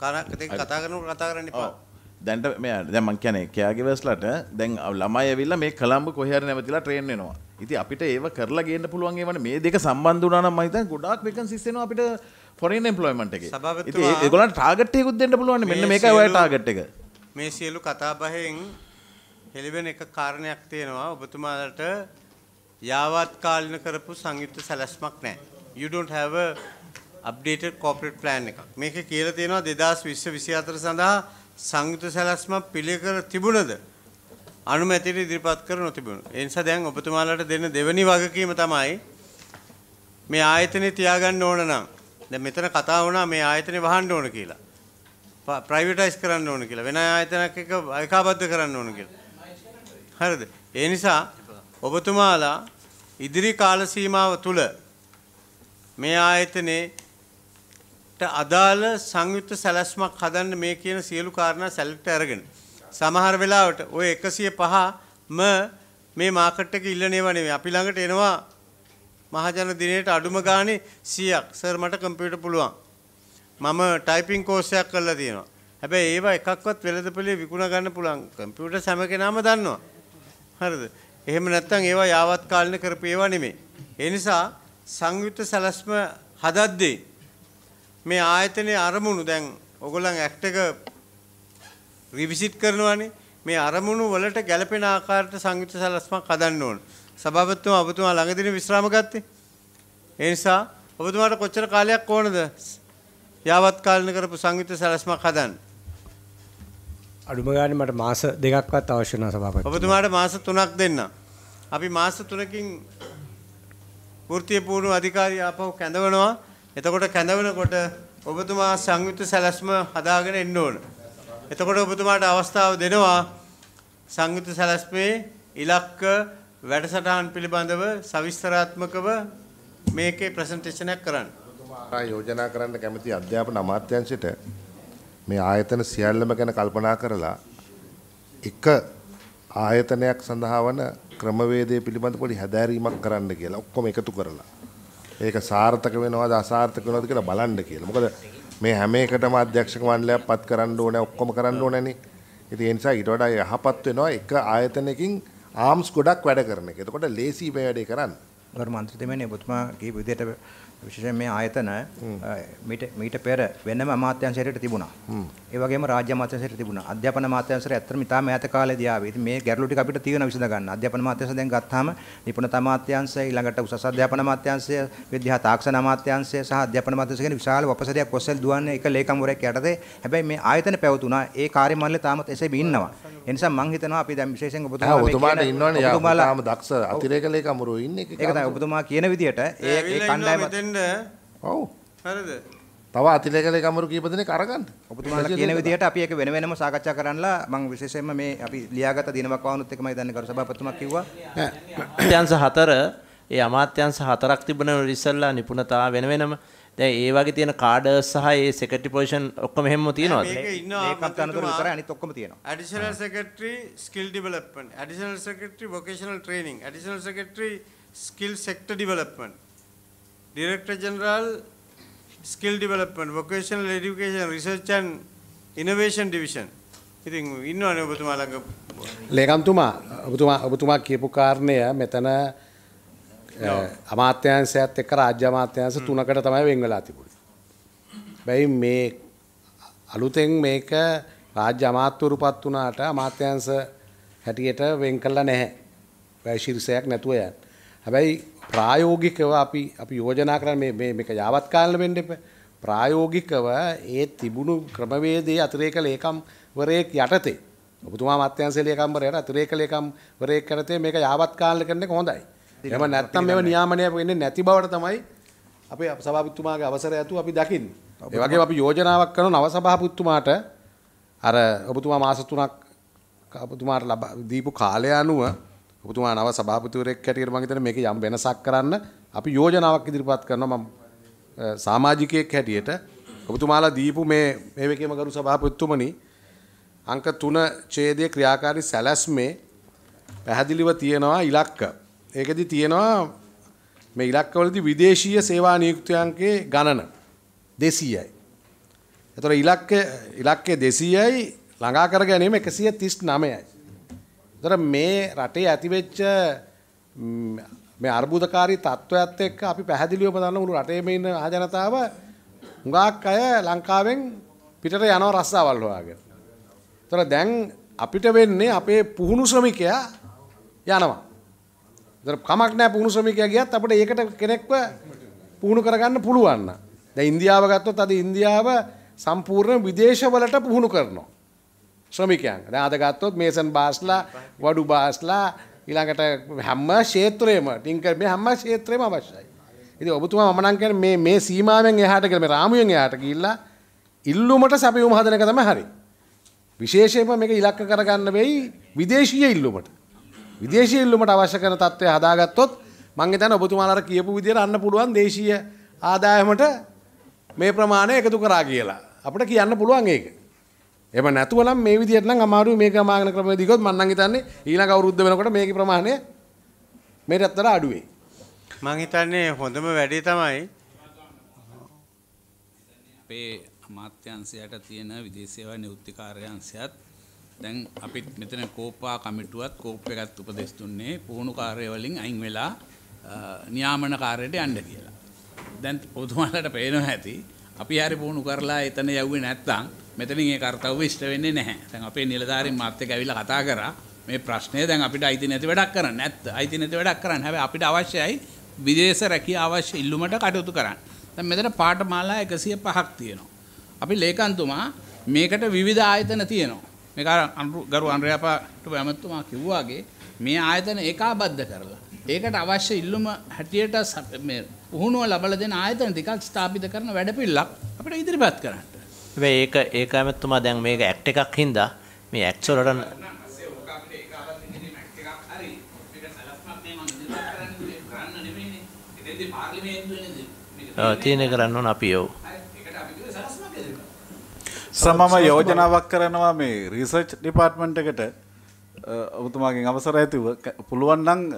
කරක් කතා කරනු කතා කරන්න පා දැන්ට මෙයා දැමන් කියැනෙ කෑගවස්ලට දැන් ළමයි ඇවිල්ලා මේ කළම්ඹ කොහර නැවතිලා ට්‍රේන්නවා ඉති අපිට ඒ කරලා ගන්න පුළුවන්ගේ වන මේ දෙක සම්බන්ධනාන මහිත ගොඩක් වෙකන් සිස්සන අපිට ෆොරන් එම්පලොයිමට එක ගොලන් ටාගටයකුත්දෙන්ට පුළුවන් මෙන්න මේ ඔය ටාගට් එක මේ සියලු කතාබහෙන් හෙළිවෙන එක කාරණයක් තියෙනවා ඔබතුමාලට යාවත් කාලින කරපු සංයුක්ත සැලැස්මක් නෑ. You don't have a updated corporate plan එකක්. මේක කියලා තියෙනවා 2020-24 සඳහා සංයුක්ත සැලැස්මක් පිළිකර තිබුණද අනුමැතියට ඉදිරිපත් කර නොතිබුණා. ඒ නිසා දැන් ඔබතුමාලට දෙන දෙවෙනි වගකීම තමයි මේ ආයතනේ තියාගන්න ඕන නම් දැන් මෙතන කතා වුණා මේ ආයතනේ වහන්න ඕන කියලා. ප්‍රයිවටයිස් කරන්න ඕන කියලා. වෙන ආයතනයක් එක ඒකාබද්ධ කරන්න ඕන කියලා. හරිද? ඒ නිසා ඔබතුමාලා ඉදිරි කාල සීමාව තුළ මේ ආයතනේ ට අදාළ සංයුක්ත සැලැස්මක් හදන්න මේ කියන සියලු කාරණා සැලට අරගෙන. සමහර වෙලාවට ඔය එකසිය පහම මේ මාකට් එක ඉල්ලනේවා නෙමෙයි. අපි ළඟට එනවා මහජන දිනේට අඩුම ගානේ 100ක්. සර් මට කම්පියුටර් පුළුවන්. මම ටයිපිං කෝස් එකක් කරලා තියෙනවා. හැබැයි ඒවා එකක්වත් වෙළඳපොලේ විකුණ ගන්න පුළුවන්. කම්පියුටර් හැම කෙනාම දන්නවා. හරිද? එහෙම නැත්නම් ඒවා යාවත් කාලින කරපු ඒවා නෙමෙයි. ඒ නිසා සංයුක්ත සැලැස්ම හදද්දී මේ ආයතනයේ අරමුණු දැන් ඔගොල්ලන් ඇක්ට් එක රිවිසිට් කරනවානේ මේ අරමුණු වලට ගැළපෙන ආකාරයට සංගීත සැලැස්මක් හදන්න ඕන. සභාපතිතුමා ඔබතුමා ළඟදීනේ විශ්‍රාම ගත්තේ. ඒ නිසා ඔබතුමාට කොච්චර කාලයක් ඕනද? යාවත් කාලින කරපු සංගීත සැලැස්මක් හදන්න. අඩුම ගානේ මට මාස දෙකක්වත් අවශ්‍ය නැහැ සභාපති. ඔබතුමාට මාස 3ක් දෙන්න. අපි මාස 3කින් වෘත්තීය පූර්ණ අධිකාරිය ආපහු කැඳවනවා. එතකොට කැඳවනකොට ඔබතුමා සංයුක්ත සැලැස්ම හදාගෙන එන්න ඕන. එතකොට ඔබතුමාට අවස්ථාව දෙනවා සංයුක්ත සැලැස්මේ ඉලක්ක වැඩසටහන් පිළිබඳව සවිස්තරාත්මකව මේකේ ප්‍රසන්ටේෂනයක් කරන්න. යෝජනා කරන්න කැමති අධ්‍යාපන අමාත්‍යංශයට මේ ආයතන සියල්ලම ගැන කල්පනා කරලා එක ආයතනයක් සඳහා වන ක්‍රමවේදය පිළිබඳ පොඩි හැදෑරීමක් කරන්න කියලා ඔක්කොම එකතු කරලා ඒක සාර්ථක වෙනවද අසාර්ථක වෙනවද කියලා බලන්න කියලා. මොකද මේ හැම එකටම අධ්‍යක්ෂක මණ්ඩලයක් පත් කරන්න ඕනේ, ඔක්කොම කරන්න ඕනේනේ. ඉතින් ඒ නිසා ඊට වඩා යහපත් වෙනවා එක ආයතනයකින් ආම්ස් ගොඩක් වැඩ කරන එක. එතකොට ලේසි මේ වැඩේ කරන්න. ගරු මන්ත්‍රීතුමනි ඔබතුමා කියපු විදිහට විශේෂයෙන් මේ ආයතන මීට පෙර වෙනම අමාත්‍යංශයට තිබුණා. ඒ වගේම රාජ්‍ය අමාත්‍යංශයට තිබුණා. අධ්‍යාපන අමාත්‍යංශය ඇත්තටම ඉතාම ඈත කාලේදී ආවේ. ඉතින් මේ ගැටලු ටික අපිට තියෙන විසඳ ගන්න. අධ්‍යාපන අමාත්‍යංශය දැන් ගත්තාම නිපුණතා අමාත්‍යංශය ඊළඟට උසස් අධ්‍යාපන අමාත්‍යංශය, විද්‍යා තාක්ෂණ අමාත්‍යංශය සහ අධ්‍යාපන අමාත්‍යංශය කියන විශාල වපසරියක් ඔස්සේ දුවන්නේ එක ලේකම්වරයෙක් යටතේ. හැබැයි මේ ආයතන පැවතුණා. ඒ කාර්යමණ්ඩලය තාමත් එසේම ඉන්නවා. ඒ නිසා මම හිතනවා අපි දැන් විශේෂයෙන් ඔබතුමා මේ ඔබතුමාට ඉන්නවනේ. ඔබතුමාලාම දක්ෂ අතිරේක ලේකම්වරු ඉන්නේ. ඒක තමයි ඔබතුමා කියන විදිහට ඒ ඒ කණ්ඩායම ගන්න ඔව් හරිද තව අතිලේකලේ කමරු කීප දෙනෙක් අරගන්න ඔබතුමාලා කියන විදිහට අපි ඒක වෙන වෙනම සාකච්ඡා කරන්නලා මම විශේෂයෙන්ම මේ අපි ලියාගත දිනමක් වවනුත් එකමයි දන්නේ කරු සභාපතිතුමා කිව්වා අමාත්‍යංශ හතර ඒ අමාත්‍යංශ හතරක් තිබුණ රිසල්ලා නිපුණතා වෙන වෙනම දැන් ඒ වගේ තියෙන කාඩර්ස් සහ ඒ සෙක්‍රටරි පොසිෂන් ඔක්කොම හැමෝම තියනවාද? මේක ඉන්නවා මේක තනතුරු විතරයි අනිත් ඔක්කොම තියෙනවා. Additional secretary skill development, additional secretary vocational training, additional secretary skill sector development Director General, Skill Development, Vocational Education, Research and Innovation Division. ඉතින් ඉන්නවනේ ඔබතුමා ළඟ. ලේකම්තුමා, ඔබතුමා ඔබතුමා කියපු කාරණය මෙතන අමාත්‍යංශයත් එක්ක රාජ්‍ය අමාත්‍යංශ hmm. තුනකට තමයි වෙන් වෙලා තිබුණේ. හැබැයි මේ අලුතෙන් මේක රාජ්‍ය අමාත්‍යවරුපත් වුණාට අමාත්‍යංශ හැටියට වෙන් කළා නැහැ. වැය ශිර්ෂයක් නැතුව යන. හැබැයි ප්‍රායෝගිකව අපි අපි යෝජනා කරන මේක යාවත් කාලන වෙන්න එපා. ප්‍රායෝගිකව ඒ තිබුණු ක්‍රමවේදයේ අතිරේක ලේකම්වරයෙක් යටතේ ඔබතුමා මත්‍යන්සේ ලේකම්වරයාට අතිරේක ලේකම්වරයෙක් යටතේ මේක යාවත් කාලන කරන එක හොඳයි. එහෙම නැත්නම් මේව නියාමනය වෙන්නේ නැති බවට තමයි අපේ සභාපතිතුමාගේ අවසරය ඇතුව අපි දකින්නේ. ඒ වගේම අපි යෝජනාවක් කරන නව සභාපතිතුමාට අර ඔබතුමා මාස 3ක් ඔබතුමාට දීපු කාලය අනුව ඔබතුමා නව සභාපතිවරයෙක් හැටියට මම හිතන්නේ මේක යම් වෙනසක් කරන්න අපි යෝජනාවක් ඉදිරිපත් කරනවා මම සමාජිකයෙක් හැටියට ඔබතුමාලා දීපු මේ මේ වේකේම ගරු සභාපතිතුමනි අංක 3 ඡේදයේ ක්‍රියාකාරී සැලැස්මේ පැහැදිලිව තියෙනවා ඉලක්ක. ඒකෙදි තියෙනවා මේ ඉලක්කවලදී විදේශීය සේවා නියුක්තියන්ගේ ගණන 200යි. එතකොට ඉලක්ක ඉලක්කේ 200යි ළඟා කර ගැනීම 139යි. ඒතර මේ රටේ ඇතිවෙච්ච මේ අර්බුදකාරී තත්ත්වයත් එක්ක අපි පැහැදිලිවම දන්න මුළු රටේම ඉන්න ආජනතාව හුඟක් අය ලංකාවෙන් පිටට යනවා රස්සාවල් හොයාගෙන. ඒතර දැන් අපිට වෙන්නේ අපේ පුහුණු ශ්‍රමිකයා යනවා. ඒතර කමක් නැහැ පුහුණු ශ්‍රමිකයා ගියත් අපිට ඒකට කෙනෙක්ව පුහුණු කරගන්න පුළුවන්. දැන් ඉන්දියාව ගත්තොත් අද ඉන්දියාව සම්පූර්ණ විදේශවලට පුහුණු කරනවා. ශ්‍රමිකයන් අදගත්තොත් මේසන් බාස්ලා වඩු බාස්ලා ඊළඟට හැම්ම ශේත්‍රයම ටිංකර් මේ හැම ශේත්‍රයම අවශ්‍යයි. ඉතින් ඔබතුමා මමනම් කියන්නේ මේ මේ සීමාවෙන් එහාට කියලා මේ රාමුවෙන් එහාට ගිහිල්ලා ඉල්ලුමට සැපයුම හදන එක තමයි හරි. විශේෂයෙන්ම මේක ඉලක්ක කරගන්න වෙයි විදේශීය ඉල්ලුමට. විදේශීය ඉල්ලුමට අවශ්‍ය කරන තත්ත්වය හදාගත්තොත් මං හිතන්නේ ඔබතුමාලාට කියපු විදියට අන්න පුළුවන් දේශීය ආදායමට මේ ප්‍රමාණය එකතු කරා කියලා. අපිට කියන්න පුළුවන් ඒක. එම නැතුවනම් මේ විදිහට නම් අමාරු මේක මාගන ක්‍රමවේදී ගියොත් මම නම් හිතන්නේ ඊළඟ අවුරුද්ද වෙනකොට මේකේ ප්‍රමාණය මේකට අතර අඩු වෙයි. මම හිතන්නේ හොඳම වැඩේ තමයි අපේ අමාත්‍යංශයට තියෙන විදේශ සේවා නියුක්ති කාර්යාංශයත් දැන් අපිත් මෙතන කෝපා කමිටුවත් කෝප් එකත් උපදෙස් දුන්නේ පුහුණු කාර්ය වලින් අයින් වෙලා නියාමන කාර්යයට යන්න කියලා. දැන් ඔබතුමාලට පේනවා ඇති අපි හරි පුහුණු කරලා එතන යව්වේ නැත්නම් මෙතනින් ඒ කාර්යය ඉෂ්ට වෙන්නේ නැහැ. දැන් අපේ නිලධාරීන් මාත් එක්ක ඇවිල්ලා කතා කරා මේ ප්‍රශ්නේ දැන් අපිට අයිති නැති වැඩක් කරන්න නැත්ද? අයිති නැති වැඩක් කරන්න. හැබැයි අපිට අවශ්‍යයි විදේශ රැකියාව අවශ්‍ය ඉල්ලුමට කටයුතු කරන්න. දැන් මෙතන පාඨමාලා 105ක් තියෙනවා. අපි ලේකම්තුමා මේකට විවිධ ආයතන තියෙනවා. මේක අර ගරු අනුරයාපාට ඇමතුමා කිව්වාගේ මේ ආයතන ඒකාබද්ධ කරලා ඒකට අවශ්‍ය ඉල්ලුම හැටියට මේ පුහුණුව ලබලා දෙන ආයතන ටිකක් ස්ථාපිත කරන වැඩපිළිවෙලක් අපිට ඉදිරිපත් කරන්න. හැබැයි ඒක ඒක ඇමතුමා දැන් මේක ඇක්ට් එකක් හින්දා මේ ඇක්ට්ස් වලට තියෙන කරන්න ඕන අපි යෝ සමම යෝජනාවක් කරනවා මේ රිසර්ච් ඩිපාර්ට්මන්ට් එකට ඔබතුමාගෙන් අවසර ඇතිව පුළුවන් නම්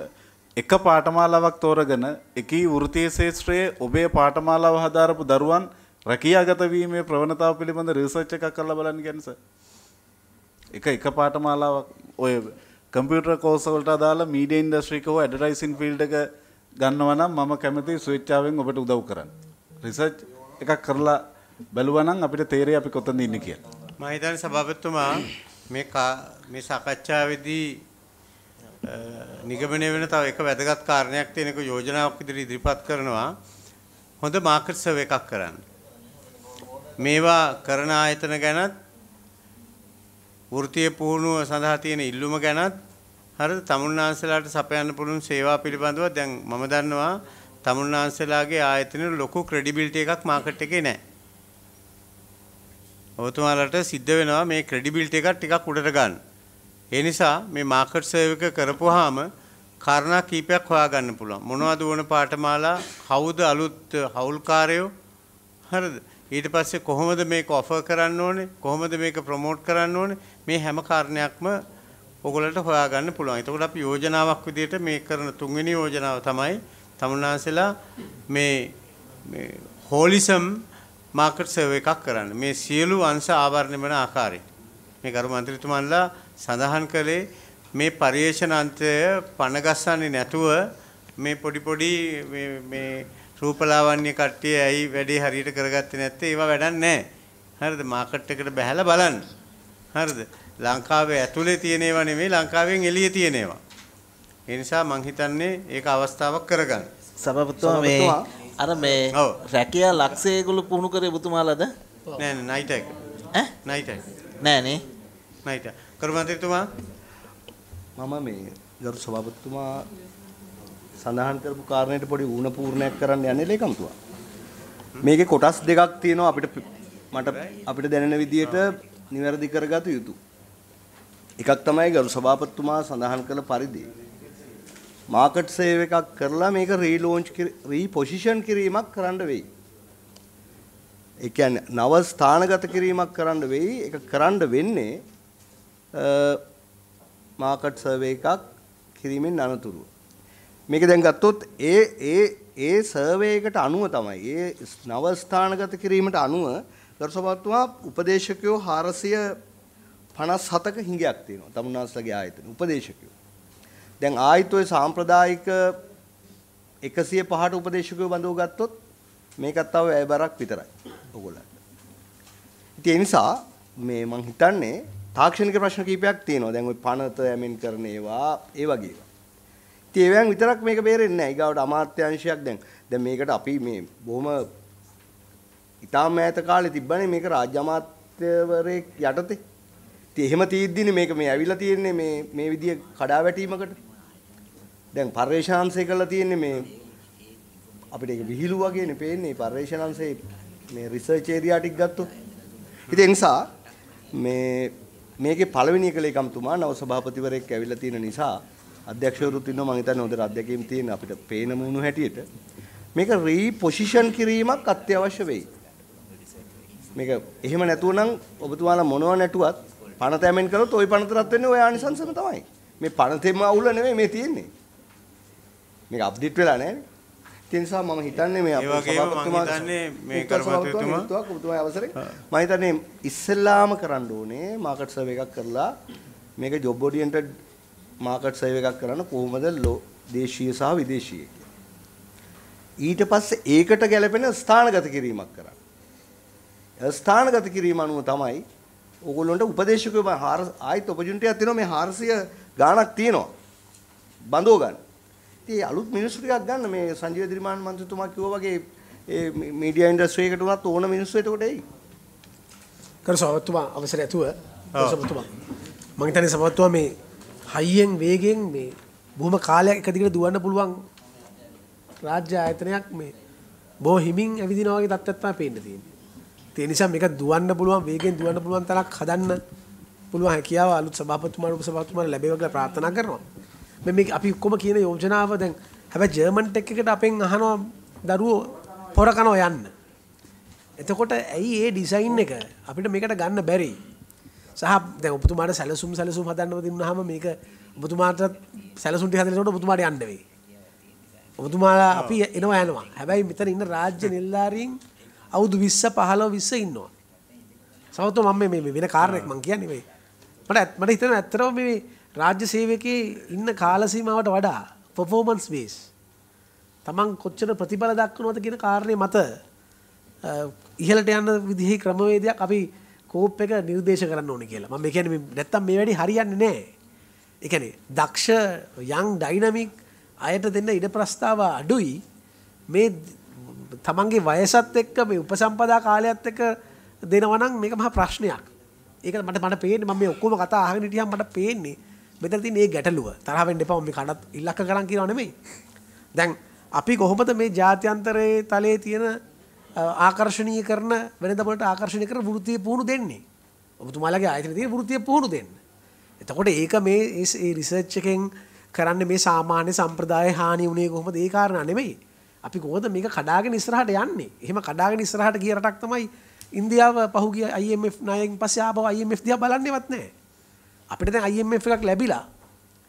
එක පාඨමාලාවක් තෝරගෙන එකී වෘත්තීය ශාස්ත්‍රයේ ඔබේ පාඨමාලාව හදාරපු දරුවන් රැකියාගතවීමේ ප්‍රවණතාව පිළිබඳ රිසර්ච් එකක් කරලා බලන්න කියන්නේ සර්. එක එක පාඨමාලාවක් ඔය කම්පියුටර් කෝස් වලට අදාළ මීඩියා ඉන්ඩස්ට්‍රි එක හෝ ඇඩ්වර්ටයිසින් ෆීල්ඩ් එක ගන්නවා නම් මම කැමතියි ස්විච්චාවෙන් ඔබට උදව් කරන්න. රිසර්ච් එකක් කරලා බැලුවා නම් අපිට තේරෙයි අපි කොතනද ඉන්නේ කියලා. මම හිතන්නේ සභාපතිතුමා මේ මේ සාකච්ඡාවේදී නිගමනය වෙන තව එක වැදගත් කාරණයක් තියෙනක යෝජනාවක් විදිහට ඉදිරිපත් කරනවා හොඳ මාකට් සර්වේ එකක් කරන්න. මේවා කරන ආයතන ගැනත් වෘත්තීය පුහුණුව සඳහා තියෙන ඉල්ලුම ගැනත් හරිද තමුන්නාන්සලාට සපයන්න පුළුවන් සේවා පිළිබඳව දැන් මම දන්නවා තමුන්නාන්සලාගේ ආයතනෙ ලොකු ක්‍රෙඩිබිලිටි එකක් මාකට් එකේ නැහැ. ඔබතුමාලට සිද්ධ වෙනවා මේ ක්‍රෙඩිබිලිටි එකක් ටිකක් උඩට ගන්න. ඒ නිසා මේ මාකට් සර්වක කරපුවාම කාරණා කීපයක් හොයාගන්න පුළුවන්. මොනවද ඕන පාඨමාලා, කවුද අලුත් හවුල්කාරයෝ? හරිද? ඊට පස්සේ කොහොමද මේක ඔෆර් කරන්න ඕනේ කොහොමද මේක ප්‍රොමෝට් කරන්න ඕනේ මේ හැම කාරණයක්ම ඔගොල්ලන්ට හොයාගන්න පුළුවන්. එතකොට අපි යෝජනාවක් විදිහට මේ කරන තුන්වෙනි යෝජනාව තමයි තමුන්නාන්සලා මේ මේ හෝලිසම් මාකට් සර්වේ එකක් කරන්න. මේ සියලු අංශ ආවරණය වෙන ආකාරයට. මේ ගරු මන්ත්‍රීතුමන්ලා සඳහන් කළේ මේ පරිේශන අන්තය පණගස්සන්නේ නැතුව මේ පොඩි පොඩි මේ රූපලාවන්‍ය කට්ටිය ඇයි වැඩේ හරියට කරගත්තේ නැත්තේ ඒවා වැඩක් නැහැ. හරිද? මාකට් එකට බහැලා බලන්න. හරිද? ලංකාවේ ඇතුලේ තියෙන ඒවා නෙමෙයි ලංකාවෙන් එළියේ තියෙන ඒවා. ඒ නිසා මං හිතන්නේ ඒක අවස්ථාවක් කරගන්න. සභාපතිතුමා මේ අර මේ රැකියා ලක්ෂයේගොල්ලෝ පුහුණු කරේ ඔබතුමාලාද? නෑ නෑ නයිට් එක. ඈ? නයිට් එක. නෑ නේ. නයිට් එක. කරුමන්ත්‍රීතුමා මම මේ ගරු සභාපතිතුමා සඳහන් කරපු කාරණයට පොඩි ඌණ පූර්ණයක් කරන්න යන්නේ ලේකම්තුමා. මේකේ කොටස් දෙකක් තියෙනවා අපිට මට අපිට දැනෙන විදිහට නිවැරදි කරගත යුතු. එකක් තමයි ගරු සභාපතිතුමා සඳහන් කළ පරිදි මාකට් සේව එකක් කරලා මේක රීලොන්ච් රීපොසිෂන් කිරීමක් කරන්න වෙයි. ඒ කියන්නේ නව ස්ථානගත කිරීමක් කරන්න වෙයි. ඒක කරන්න වෙන්නේ මාකට් සර්වේ එකක් කිරීමෙන් අනතුරුව මේක දැන් ගත්තොත් ඒ ඒ ඒ සර්වේ එකට අනුව තමයි ඒ නව ස්ථානගත කිරීමට අනුව දර්ශපත්තුමා උපදේශකයෝ 457ක හිඟයක් තියෙනවා තමුන්නාස්ලගේ ආයතන උපදේශකයෝ. දැන් ආයිත් ඔය සාම්ප්‍රදායික 105ට උපදේශකයෝ බඳව ගත්තොත් මේකත් තව වැයබරක් විතරයි ඔයගොල්ලන්ට. ඉතින් ඒ නිසා මේ මං හිතන්නේ තාක්ෂණික ප්‍රශ්න කීපයක් තියෙනවා. දැන් ওই පනත යමින් කරන ඒවා ඒ වගේ ඒවා. ඒවයන් විතරක් මේක බේරෙන්නේ නැහැ. ඊගාවට අමාත්‍යංශයක් දැන් දැන් මේකට අපි මේ බොහොම ඉතාම ඈත කාලේ තිබ්බනේ මේක රාජ්‍ය අමාත්‍යවරයෙක් යටතේ. ඉතින් එහෙම තීද්දිනේ මේක මේ ඇවිල්ලා තියෙන්නේ මේ මේ විදිය කඩාවැටීමකට. දැන් පර්යේෂාංශය කරලා තියෙන්නේ මේ අපිට ඒක විහිළු වගේනේ පේන්නේ පර්යේෂාංශයේ මේ රිසර්ච් ඒරියා ටික ගත්තොත්. ඉතින් ඒ නිසා මේ මේකේ පළවෙනි එක ලේකම්තුමා නව සභාපතිවරයෙක් ඇවිල්ලා තියෙන නිසා අධ්‍යක්ෂවරුත් ඉන්නවා මම හිතන්නේ හොඳට අධ්‍යක්ීම් තියෙන අපිට පේන මුණු හැටියට මේක රීපොසිෂන් කිරීමක් අත්‍යවශ්‍ය වෙයි. මේක එහෙම නැතුව නම් ඔබතුමාලා මොනව නැටුවත් පණ තැමෙන් කළොත් ওই පණතරත් වෙන්නේ ඔය ආනිසංසම තමයි. මේ පණ තෙම අවුල නෙමෙයි මේ තියෙන්නේ. මේක අප්ඩේට් වෙලා නැහැ. ඒ නිසා මම හිතන්නේ මේ අපේ සභාපතිතුමා හිතන්නේ මේ කර්මතුමා ඔබතුමා අවසරේ මම හිතන්නේ ඉස්සෙල්ලාම කරන්න ඕනේ මාකට් සර්වේ එකක් කරලා මේක ජොබ් ඔරියන්ටඩ් මාකට් සර්වේ එකක් කරන්න කොහොමද දේශීය සහ විදේශීය ඊට පස්සේ ඒකට ගැලපෙන ස්ථානගත කිරීමක් කරන්න. ස්ථානගත කිරීම අනුව තමයි ඕගොල්ලොන්ට උපදේශකයෝ ආයෙත් ඔපචුනිටියක් තියෙනවා මේ 400 ගාණක් තියෙනවා. බඳව ගන්න. ඉතින් අලුත් මිනිස්සු ටිකක් ගන්න මේ සංජීව දිරිමාන මන්ත්‍රීතුමා කිව්වා වගේ ඒ මීඩියා ඉන්ඩස්ට්‍රි එකට උනත් ඕන මිනිස්සු එතකොට එයි. කර සමත්තුමා අවසර ඇතුව සමත්තුමා මම හිතන්නේ සමත්තුමා මේ හයියෙන් වේගෙන් මේ බොහොම කාලයක් එක දිගට දුවන්න පුළුවන් රාජ්‍ය ආයතනයක් මේ බොහොම හිමින් ඇවිදිනා වගේ තත්ත්වයක් තමයි පේන්න තියෙන්නේ. ඒ නිසා මේක දුවන්න පුළුවන් වේගෙන් දුවන්න පුළුවන් තරක් හදන්න පුළුවන් හැකියාව අලුත් සභාපතිතුමාට උපසභාපතිතුමාට ලැබේවා කියලා ප්‍රාර්ථනා කරනවා. මේ මේ අපි ඔක්කොම කියන යෝජනාව දැන් හැබැයි ජර්මන් ටෙක් එකට අපෙන් අහනවා දරුවෝ පොර කනවා යන්න. එතකොට ඇයි ඒ ඩිසයින් එක අපිට මේකට ගන්න බැරි? සහ දැ ඔබතුමාට සැලසුම් සැලසුම් හදන්න තින්න හම මේක ඔබතුමාට සැලසුන්ට හදනට ඔබතුමාට අන්ඩවේ. ඔබතුමාලා අපි එනවා යනවා හැබැයි මෙතන ඉන්න රාජ්‍ය නිල්ලාරීන් අවුදු විස්ස පහලෝ විස්ස ඉන්නවා. සවතු මම මේ වෙන කාරණයක් මං කියන්නේවේ. මට මට හිතන ඇත්තරව මේ රාජ්‍ය සේවකේ ඉන්න කාලසීමාවට වඩා පොෆෝමන්ස් බේස් තමන් කොච්චර ප්‍රතිඵල දක්වනවද කියන කාරණය මත ඉහලට යන්න විදිහි ක්‍රමවේදයක් අපි කෝප් එක නිර්දේශ කරන්න ඕනි කියලා මම එකැන නැත්තම් මේ වැඩි හරියන්න නෑ එකන දක්ෂ යං ඩයිනමික් අයට දෙන්න ඉඩ ප්‍රස්ථාව අඩුයි මේ තමන්ගේ වයසත් එක්ක මේ උපසම්පදා කාලයක්ත් එක දෙනවනම් මේක මහ ප්‍රශ්නයක් ඒක මට මට පේන ම මේ ඔක්කොම කතා ආගනිටියම් මට පේන්නේ මෙතරති ඒ ගැටලුව තරහවෙන්න එපා මේ කඩත් ඉල්ලක කරන් කියනනෙමේ දැන් අපි කොහොමද මේ ජාත්‍යන්තරයේ තලයේ තියෙන ආකර්ශණය කරන වෙනදමට ආකර්ශණය කර ෘතිය පුහුණු දෙන්නේ ඔබතුමාලගේ ආයතන තියෙන ෘතිය පුහුණු දෙන්න. එතකොට ඒක මේ ඒ රිසර්ච් එකෙන් කරන්න මේ සාමාන්‍ය සම්ප්‍රදාය හානි වුණේ කොහොමද ඒ කාරණා නෙමෙයි. අපි කොහොමද මේක කඩාගෙන ඉස්සරහට යන්නේ? එහෙම කඩාගෙන ඉස්සරහට ගිය රටක් තමයි ඉන්දියාව පහුගිය IMF ණයෙන් පස්සේ ආපහු IMF දිහා බලන්නේවත් නැහැ. අපිට දැන් IMF එකක් ලැබිලා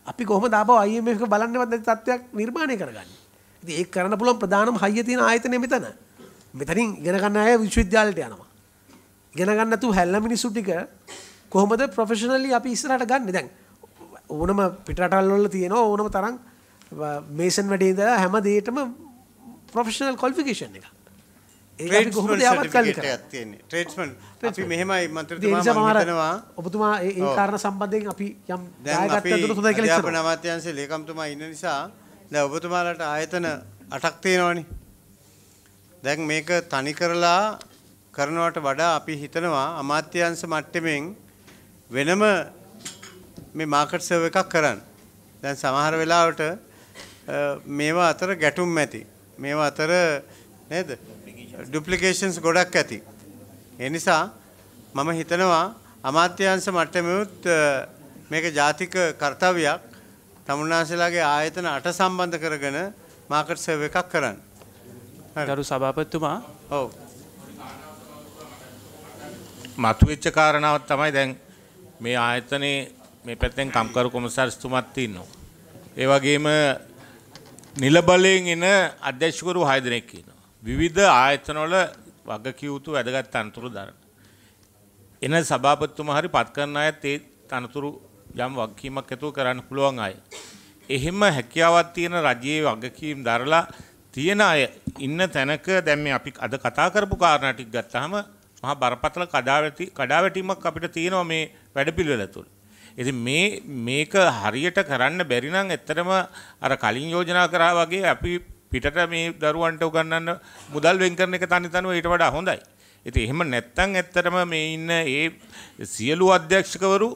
අපි කොහොමද ආපහු IMF එක බලන්නේවත් නැති තත්ත්වයක් නිර්මාණය කරගන්නේ. ඉතින් ඒක කරන්න පුළුවන් ප්‍රධානම හයිය තියෙන ආයතනය මෙතන. මෙතනින් ඉගෙනගන්න අය විශ්වවිද්‍යාලයට යනවා. ඉගෙනගන්නතු හැල්ල මිනිස්සු ටික කොහොමද ප්‍රොෆෙෂනලි අපි ඉස්සරහට ගන්න දැන් ඕනම පිටරටල්වල තියෙනවා ඕනම තරම් මේසන් වැඩේ ඉඳලා හැම දෙයකටම ප්‍රොෆෙෂනල් ක්වොලිෆිකේෂන් එක. ඒක කොහොමද යාවත් කල්ලි කරන්නේ? ට්‍රේඩ්ස්මන් අපි මෙහෙමයි මන්ත්‍රීතුමා මම හිතනවා ඔබතුමා ඒ ඒ කාරණා සම්බන්ධයෙන් අපි යම් දායකත්වයක් දුන්නොත් හොඳයි කියලා ඉස්සරහ. දැන් අපි නවාත්‍යංශයේ ලේකම්තුමා ඉන්න නිසා දැන් ඔබතුමාලට ආයතන 8ක් තියෙනවනේ. දැන් මේක තනි කරලා කරනවට වඩා අපි හිතනවා අමාත්‍යාංශ මට්ටමින් වෙනම මේ මාකට් සර්ව එකක් කරන්න. දැන් සමහර වෙලාවට මේවා අතර ගැටුම් ඇති. මේවා අතර නේද? ඩුප්ලිකේෂන්ස් ගොඩක් ඇති. ඒ නිසා මම හිතනවා අමාත්‍යාංශ මට්ටමෙත් මේක ජාතික කර්තව්‍යයක් තමුන්නාසලාගේ ආයතන අට සම්බන්ධ කරගෙන මාකට් සර්ව එකක් කරන්න. ගරු සභාපතිතුමා ඔව් මතුවෙච්ච කාරණාවක් තමයි දැන් මේ ආයතනයේ මේ පැත්තෙන් කම්කරු කොමසාරිස්තුමත් ඉන්නවා. ඒ වගේම නිලබලයෙන් එන අධ්‍යක්ෂකවරු 6 දෙනෙක් ඉන්නවා. විවිධ ආයතනවල වගකීතු වැඩගත් තනතුරු දරන. එන සභාපතිතුමා හරි පත් කරන අයත් ඒ තනතුරු යම් වගකීමක් ඇතුව කරන්න පුළුවන් අය. එහෙම හැකියාවක් තියෙන රජයේ වගකීම් දරලා තියෙන අය ඉන්න තැනක දැන් මේ අපි අද කතා කරපු කාරණා ටික ගත්තාම මහා බරපතල කඩාවැටි කඩාවැටීමක් අපිට තියෙනවා මේ වැඩපිළිවෙල තුළ. ඉතින් මේ මේක හරියට කරන්න බැරි නම් ඇත්තටම අර කලින් යෝජනා කරා වගේ අපි පිටට මේ දරුවන්ට උගන්වන්න මුදල් වෙන් කරන එක තනි තනිව ඊට වඩා හොඳයි. ඉතින් එහෙම නැත්තම් ඇත්තටම මේ ඉන්න ඒ සියලු අධ්‍යක්ෂකවරු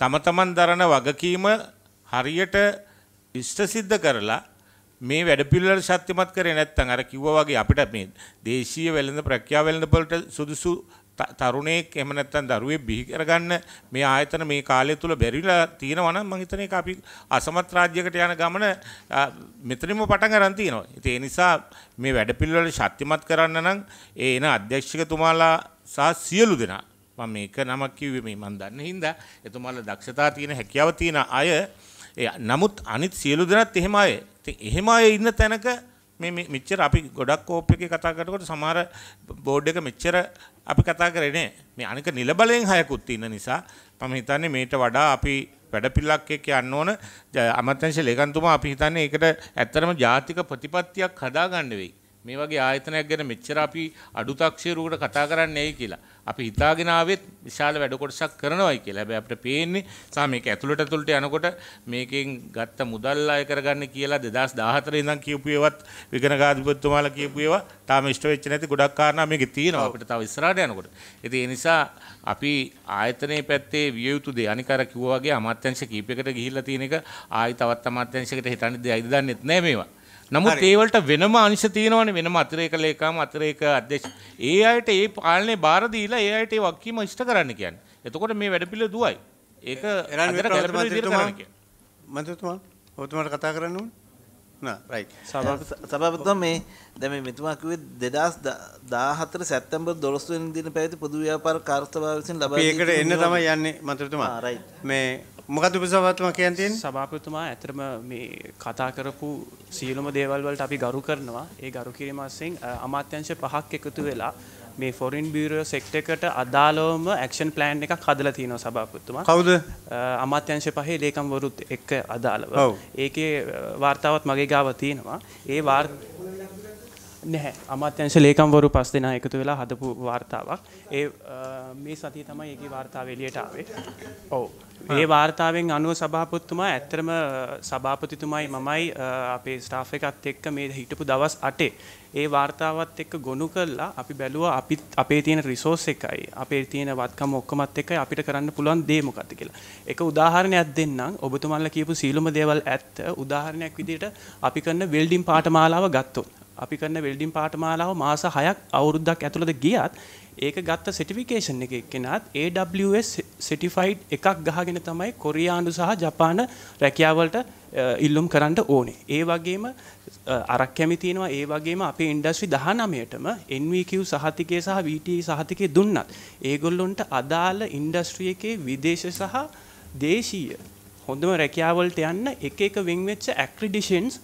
තම තමන් දරන වගකීම හරියට ඉෂ්ට සිද්ධ කරලා මේ වැඩ පිළිවෙල සත්‍යමත් කරේ නැත්නම් අර කිව්වා වගේ අපිට මේ දේශීය වෙළඳ ප්‍රක්‍රියා වෙළඳ වලට සුදුසු තරුණයෙක් එහෙම නැත්නම් දරුවෙක් බිහි කරගන්න මේ ආයතන මේ කාලය තුල බැරිලා තියෙනවා නම් මම හිතන එක අපි අසමත් රාජ්‍යයකට යන ගමන මෙතනින්ම පටන් ගන්න තියෙනවා. ඉතින් ඒ නිසා මේ වැඩපිළිවෙල ශක්තිමත් කරන්න නම් ඒ එන අධ්‍යක්ෂකතුමාලා සහ සියලු දෙනා මම මේක නමක් කිව්වේ මේ මම දන්න හින්දා එතුමාලා දක්ෂතා තියෙන හැකියාව තියෙන අය නමුත් අනිත් සියලු දෙනාත් එහෙම අය ඉතින් එහෙම අය ඉන්න තැනක මේ මෙච්චර අපි ගොඩක් කෝප් එකේ කතා කරනකොට සමහර බෝඩ් එක මෙච්චර අපි කතා කරේ නෑ. මේ අනික නිලබලෙන් හයකුත් ඉන්න නිසා මම හිතන්නේ මේට වඩා අපි වැඩපිල්ලක් එක්ක යන්න ඕන අමාත්‍යංශ ලේකම්තුමා අපි හිතන්නේ ඒකට ඇත්තටම ජාතික ප්‍රතිපත්තියක් හදාගන්න වෙයි. මේ වගේ ආයතනයක් ගැන මෙච්චර අපි අඩුතක්ෂේරුවකට කතා කරන්නේ ඇයි කියලා. අපි හිතාගෙන ආවෙත් විශාල වැඩ කොටසක් කරනවායි කියලා. හැබැයි අපිට පේන්නේ සා මේක ඇතුළට ඇතුළට යනකොට මේකෙන් ගත්ත මුදල් අය කරගන්න කියලා 2014 ඉඳන් කියපු ඒවත් විගණකාධිපතිතුමාලා කියපු ඒවා තාම ඉෂ්ට වෙච්ච නැති ගොඩක් කාරණා මේකේ තියෙනවා අපිට තව ඉස්සරහට යනකොට. ඉතින් ඒ නිසා අපි ආයතනයේ පැත්තේ විය යුතු දේ අනික අර කිව්වා වගේ අමාත්‍යංශ කීපයකට ගිහිල්ලා තියෙන එක ආයි තවත් අමාත්‍යංශයකට හිතන්නේ දෙයිද දන්නේත් නැහැ මේවා. නමුත් ඒවලට වෙනම අංශ තියෙනවනේ වෙනම අතිරේක ලේකම් අතිරේක අධ්‍යක්ෂ ඒ අයට ඒ පාලනේ බාර දීලා ඒ අයට ඒ වගකීම ඉෂ්ට කරන්න කියන්නේ. එතකොට මේ වැඩ පිළිවෙල දුවයි. ඒක අදට ගැළපෙන විදිහට කරන්න කියන්නේ. මන්ත්‍රීතුමා ඔබතුමාට කතා කරන්න ඕනේ. සභාපත මේ දැම මෙතුමා කිවේ දෙදස් දාහතර සැත්තම්බර් දොළස්වෙන් දින පැති පොදු ව්‍යාපාර කාර්තභාවසින් ලබ ඒකට එන්න තම යන්නේ මන්ත්‍රතුමා මේ මොකද උපසභාතුමා කියන්න තියෙන්නේ? සභාපතිතුමා ඇත්තටම මේ කතා කරපු සියලුම දේවල් වලට අපි ගරු කරනවා. ඒ ගරු කිරීම අස්සෙන් අමාත්‍යංශ පහක් එකතු වෙලා මේ ෆොරින් බියුරෝ සෙක්ටර් එකට අදාළවම ඇක්ෂන් ප්ලෑන් එකක් හදලා තිනවා සභාපතිතුමා. කවුද? අමාත්‍යංශ පහේ ලේකම්වරුත් එක්ක අදාළව. ඒකේ වார்த்தාවත් මගේ ගාව තියෙනවා. ඒ වාර්තා නැහැ අමාත්‍යංශ ලේකම්වරු පස් දෙනා එකතු වෙලා හදපු වාර්තාවක් ඒ මේ සතිය තමයි ඒකේ වාර්තාව එළියට ආවේ ඔව් මේ වාර්තාවෙන් අනුව සභාපතිතුමා ඇත්තටම සභාපතිතුමයි මමයි අපේ ස්ටාෆ් එකත් එක්ක මේ හිටපු දවස් 8 ඒ වාර්තාවත් එක්ක ගොනු කළා අපි බැලුවා අපි අපේ තියෙන රිසෝස් එකයි අපේ තියෙන වත්කම ඔක්කොමත් එක්කයි අපිට කරන්න පුළුවන් දේ මොකක්ද කියලා එක උදාහරණයක් දෙන්නම් ඔබතුමාලා කියපු සීලුම දේවල් ඇත්ත උදාහරණයක් විදිහට අපි කරන වෙල්ඩින් පාඨමාලාව ගත්තොත් අපි කරන වෙල්ඩින් පාඨමාලාව මාස 6ක් අවුරුද්දක් ඇතුළත ගියත් ඒක ගත්ත සර්ටිෆිකේෂන් එක එක්කෙනාත් AWS සර්ටිෆයිඩ් එකක් ගහගෙන තමයි කොරියානු සහ ජපාන රැකියාවලට ඉල්ලුම් කරන්න ඕනේ. ඒ වගේම අරක් කැමි තියෙනවා ඒ වගේම අපේ ඉන්ඩස්ට්‍රි 19ටම NVQ සහතිකය සහ VT සහතිකය දුන්නත් ඒගොල්ලොන්ට අදාළ ඉන්ඩස්ට්‍රි එකේ විදේශ සහ දේශීය හොඳම රැකියාවලට යන්න එක එක වින් වෙච්ච ඇක්‍රිඩිෂන්ස්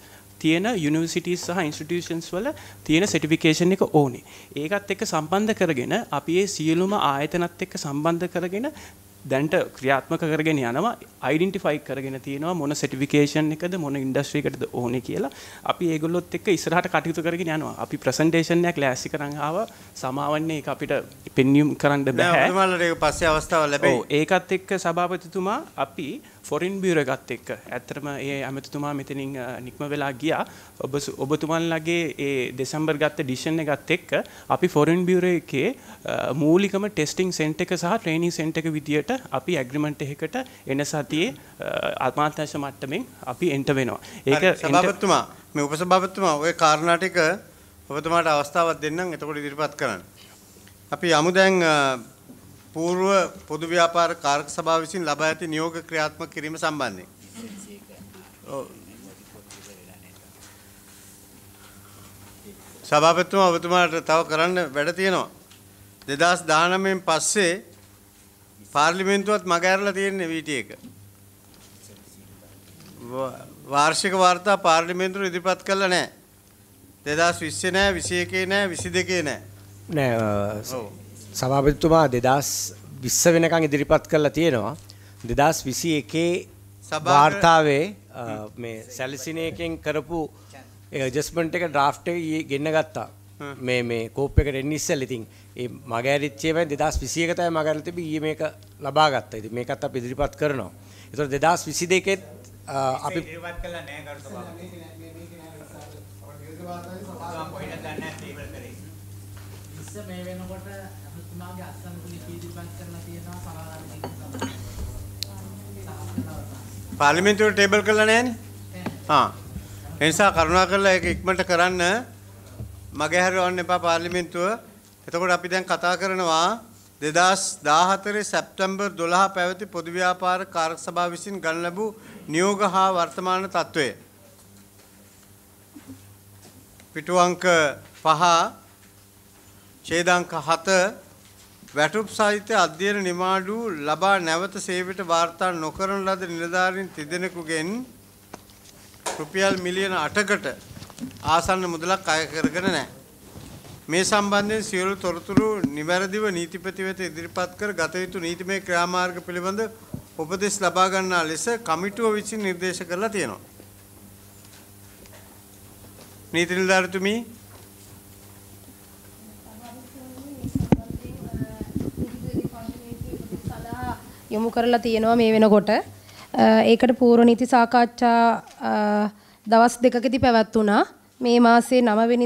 තියෙන යුනිවර්සිටීස් සහ ඉන්ස්ටිටියුෂන්ස් වල තියෙන සර්ටිෆිකේෂන් එක ඕනේ. ඒකත් එක්ක සම්බන්ධ කරගෙන අපි ඒ සියලුම ආයතනත් එක්ක සම්බන්ධ කරගෙන දැන්ට ක්‍රියාත්මක කරගෙන යනවා අයිඩෙන්ටිෆයි කරගෙන තියෙනවා මොන සර්ටිෆිකේෂන් එකද මොන ඉන්ඩස්ට්‍රියකටද ඕනේ කියලා. අපි ඒගොල්ලොත් එක්ක ඉස්සරහට කටයුතු කරගෙන යනවා. අපි ප්‍රසන්ටේෂන් එකක් ලෑස්ති කරන් ආව සමාවන්නේ ඒක අපිට පෙන්වීම් කරන්න බෑ. නෑ ඔයාලට ඒක පස්සේ අවස්ථාව ලැබෙයි. ඔව් ඒකත් එක්ක සභාපතිතුමා අපි ෆොරින් බියරගත් එක්ක ඇත්තරම ඒ ඇමතිතුමා මෙතනින් නික්ම වෙලා ගියා ඔබ ඔබතුමන්ලගේ ඒ දෙසම්බර් ගත්ත ඩිෂන් එකත් එක්ක අපි ෆොරින් බියර එකේ මූලිකම ටෙස්ටිං සෙන්ට එක සහ ට්‍රේනිී සෙන්ට එක විදියට අපි ඇග්‍රිමෙන්ට් එකට එන සතියේ අත්මාත්‍යශ මට්ටමින් අපි එන්ට වෙනවා ඒක සභාපත්තුමා මේ උපස භාපත්තුමා ඔය කාරණාටික ඔබතුමාට අවස්ථාවත් දෙන්නම් එතකොට ඉදිරිපත් කරන්න අපි අමු දැන් పూర్ව පොදු ව්‍යාපාර කාරක සභාව විසින් ලබා ඇති නියෝග ක්‍රියාත්මක කිරීම සම්බන්ධයෙන්. සභාපතිතුමා ඔබතුමාට තව කරන්න වැඩ තියෙනවා. 2019න් පස්සේ පාර්ලිමේන්තුවත් මග ඇරලා තියෙන්නේ වීටි එක. වාර්ෂික වාර්තා පාර්ලිමේන්තුව ඉදිරිපත් කළා නෑ. 2020 නෑ 21 නෑ 22 නෑ. නෑ සභාපතිතුමා 2020 වෙනකන් ඉදිරිපත් කරලා තියෙනවා 2021 වාර්තාවේ මේ සැලසින එකෙන් කරපු ඇඩ්ජස්ට්මන්ට් එක ඩ්‍රාෆ්ට් එක ගෙන්න ගත්තා. මේ මේ කෝප් එකට එන්න ඉස්සෙල් ඉතින් ඒ මගේ ඇරිච්චේ වෙන 2021 තමයි මගේ ඇරිලා තිබි ඊයේ මේක ලබා ගත්තා. ඉතින් මේකත් අපි ඉදිරිපත් කරනවා. ඒතකොට 2022 ෙත් අපි ඉදිරිපත් කළා නෑ කරු සභාව. මේ වෙනකොට සිනමාවේ අත්සන් ඉදිරිපත් කරලා තියෙනවා සභාවකට පාර්ලිමේන්තුවේ ටේබල් කරලා නැහනේ. ආ. ඒ නිසා කරුණාකරලා ඒක ඉක්මනට කරන්න මගේ හැරවන්න එපා පාර්ලිමේන්තුව. එතකොට අපි දැන් කතා කරනවා 2014 සැප්තැම්බර් 12 පැවති පොදු ව්‍යාපාර කාර්ක සභාව විසින් ගන්න ලැබූ නියෝග හා වර්තමාන තත්ත්වය. පිටු අංක 5 ඡේදාංක 7 වැටුප් සහිත අධ්‍යයන නිමාඩු ලබා නැවත සේවයට වාර්තා නොකරන ලද නිලධාරීන් තිදෙනෙකුගෙන් රුපියල් මිලියන 8කට ආසන්න මුදලක් අය කරගෙන නැහැ. මේ සම්බන්ධයෙන් සියලු තොරතුරු නිවැරදිව නීතිපති වෙත ඉදිරිපත් කර ගත යුතු නීතිමය ක්‍රියාමාර්ග පිළිබඳ උපදෙස් ලබා ගන්නා ලෙස කමිටුව විසින් නිර්දේශ කරලා තියෙනවා. නීති නිලධාරීතුමී යොමු කරලා තියෙනවා මේ වෙනකොට. ඒකට පූර්ව නීති සාකච්ඡා දවස් දෙකකදී පැවැත්ුණා. මේ මාසේ 9 වෙනි